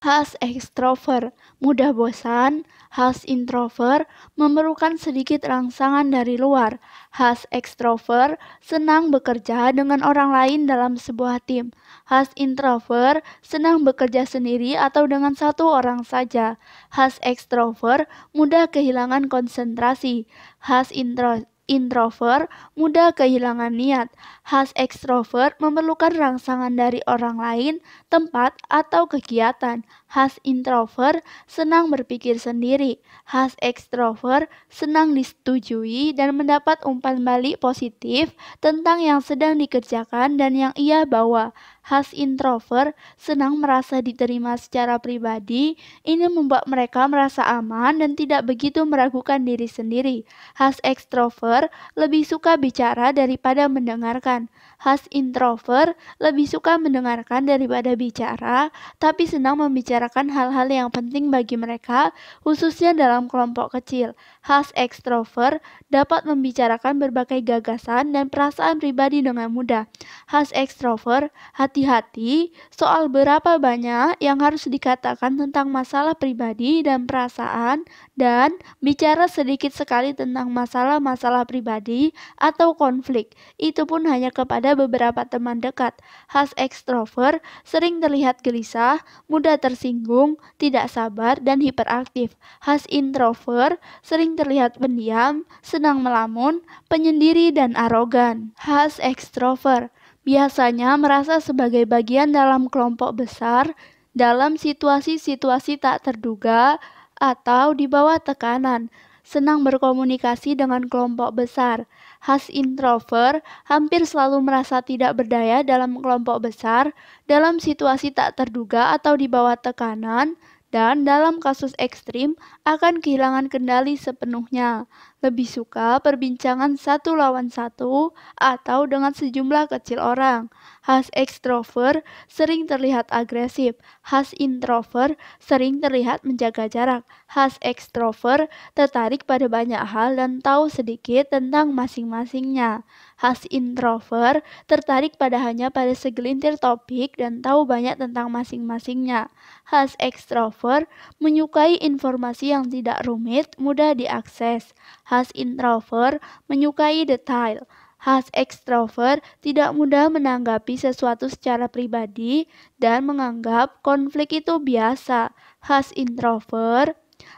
khas ekstrover, mudah bosan, khas introvert, memerlukan sedikit rangsangan dari luar. Khas ekstrover, senang bekerja dengan orang lain dalam sebuah tim. Khas introvert, senang bekerja sendiri atau dengan satu orang saja. Khas ekstrover, mudah kehilangan konsentrasi. Khas intro introvert mudah kehilangan niat. Khas extrovert memerlukan rangsangan dari orang lain, tempat, atau kegiatan khas introvert senang berpikir sendiri, khas ekstrovert senang disetujui dan mendapat umpan balik positif tentang yang sedang dikerjakan dan yang ia bawa. Khas introvert senang merasa diterima secara pribadi, ini membuat mereka merasa aman dan tidak begitu meragukan diri sendiri. Khas ekstrovert lebih suka bicara daripada mendengarkan khas introvert lebih suka mendengarkan daripada bicara, tapi senang membicarakan hal-hal yang penting bagi mereka, khususnya dalam kelompok kecil khas ekstrovert dapat membicarakan berbagai gagasan dan perasaan pribadi dengan mudah. Khas ekstrovert, hati-hati soal berapa banyak yang harus dikatakan tentang masalah pribadi dan perasaan dan bicara sedikit sekali tentang masalah-masalah pribadi atau konflik. Itu pun hanya kepada beberapa teman dekat. Khas ekstrovert sering terlihat gelisah, mudah tersinggung, tidak sabar, dan hiperaktif. Khas introvert sering sering terlihat pendiam, senang melamun, penyendiri, dan arogan. Khas ekstrover biasanya merasa sebagai bagian dalam kelompok besar dalam situasi-situasi tak terduga atau di bawah tekanan, senang berkomunikasi dengan kelompok besar. Khas introver, hampir selalu merasa tidak berdaya dalam kelompok besar, dalam situasi tak terduga atau di bawah tekanan, dan dalam kasus ekstrim akan kehilangan kendali sepenuhnya. Lebih suka perbincangan satu lawan satu atau dengan sejumlah kecil orang. Khas ekstrover sering terlihat agresif, khas introver sering terlihat menjaga jarak, khas ekstrover tertarik pada banyak hal dan tahu sedikit tentang masing-masingnya khas introvert, tertarik pada hanya pada segelintir topik dan tahu banyak tentang masing-masingnya. Khas ekstrovert, menyukai informasi yang tidak rumit, mudah diakses. Khas introvert, menyukai detail. Khas ekstrovert tidak mudah menanggapi sesuatu secara pribadi dan menganggap konflik itu biasa. Khas introvert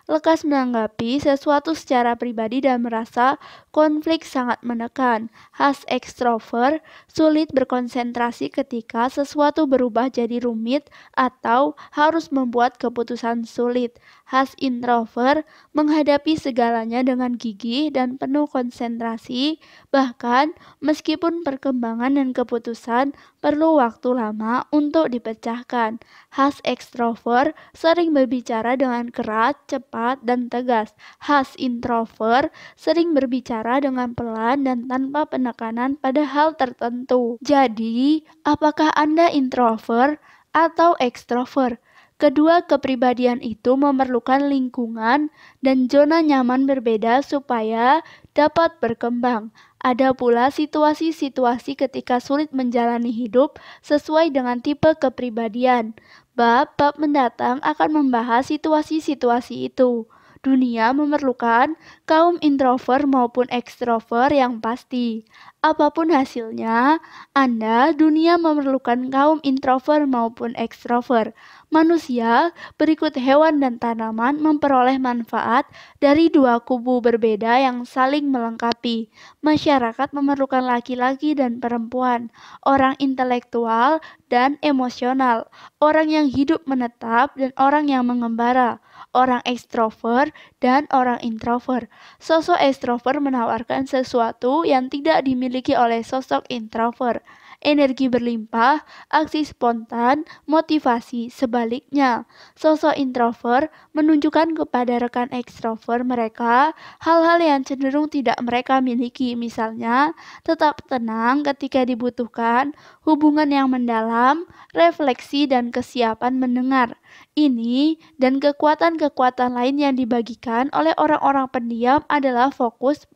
lekas menanggapi sesuatu secara pribadi dan merasa konflik sangat menekan. Khas ekstrover sulit berkonsentrasi ketika sesuatu berubah jadi rumit atau harus membuat keputusan sulit khas introvert menghadapi segalanya dengan gigih dan penuh konsentrasi, bahkan meskipun perkembangan dan keputusan perlu waktu lama untuk dipecahkan. Khas ekstrovert sering berbicara dengan keras, cepat, dan tegas. Khas introvert sering berbicara dengan pelan dan tanpa penekanan pada hal tertentu. Jadi, apakah Anda introvert atau ekstrovert? Kedua kepribadian itu memerlukan lingkungan dan zona nyaman berbeda supaya dapat berkembang. Ada pula situasi-situasi ketika sulit menjalani hidup sesuai dengan tipe kepribadian. Bab-bab mendatang akan membahas situasi-situasi itu dunia memerlukan kaum introvert maupun ekstrovert yang pasti. Apapun hasilnya, Anda dunia memerlukan kaum introvert maupun ekstrovert. Manusia, berikut hewan dan tanaman, memperoleh manfaat dari dua kubu berbeda yang saling melengkapi. Masyarakat memerlukan laki-laki dan perempuan, orang intelektual dan emosional, orang yang hidup menetap dan orang yang mengembara, orang ekstrover dan orang introvert. Sosok ekstrover menawarkan sesuatu yang tidak dimiliki oleh sosok introvert energi berlimpah, aksi spontan, motivasi. Sebaliknya, sosok introvert menunjukkan kepada rekan ekstrovert mereka hal-hal yang cenderung tidak mereka miliki. Misalnya, tetap tenang ketika dibutuhkan, hubungan yang mendalam, refleksi dan kesiapan mendengar. Ini dan kekuatan-kekuatan lain yang dibagikan oleh orang-orang pendiam adalah fokus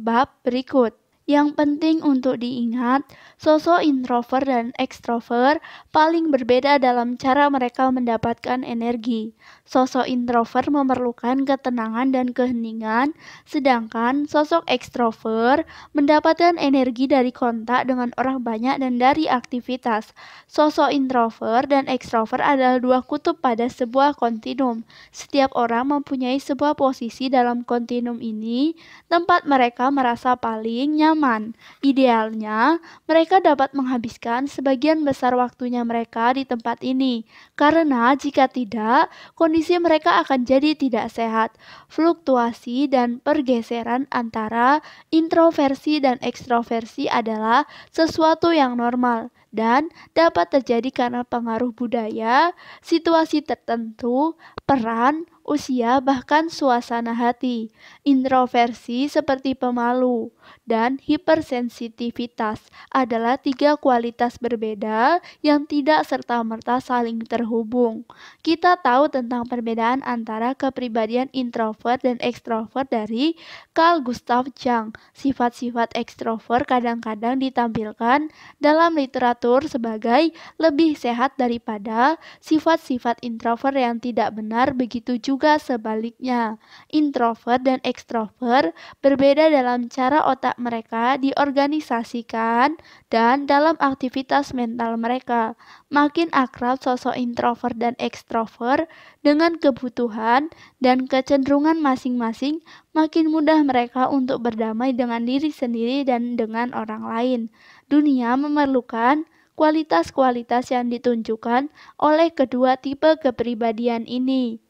bab berikut. Yang penting untuk diingat, sosok introvert dan ekstrovert paling berbeda dalam cara mereka mendapatkan energi. Sosok introvert memerlukan ketenangan dan keheningan, sedangkan sosok ekstrovert mendapatkan energi dari kontak dengan orang banyak dan dari aktivitas. Sosok introvert dan ekstrovert adalah dua kutub pada sebuah kontinum. Setiap orang mempunyai sebuah posisi dalam kontinum ini, tempat mereka merasa paling nyaman teman. Idealnya, mereka dapat menghabiskan sebagian besar waktunya mereka di tempat ini, karena jika tidak, kondisi mereka akan jadi tidak sehat. Fluktuasi dan pergeseran antara introversi dan ekstroversi adalah sesuatu yang normal dan dapat terjadi karena pengaruh budaya, situasi tertentu, peran, usia, bahkan suasana hati. Introversi seperti pemalu, dan hipersensitivitas adalah tiga kualitas berbeda yang tidak serta-merta saling terhubung. Kita tahu tentang perbedaan antara kepribadian introvert dan ekstrovert dari Carl Gustav Jung. Sifat-sifat ekstrovert kadang-kadang ditampilkan dalam literatur sebagai lebih sehat daripada sifat-sifat introvert yang tidak benar, begitu juga sebaliknya. Introvert dan ekstrovert berbeda dalam cara otak otak mereka diorganisasikan dan dalam aktivitas mental mereka. Makin akrab sosok introvert dan ekstrovert dengan kebutuhan dan kecenderungan masing-masing, makin mudah mereka untuk berdamai dengan diri sendiri dan dengan orang lain. Dunia memerlukan kualitas-kualitas yang ditunjukkan oleh kedua tipe kepribadian ini.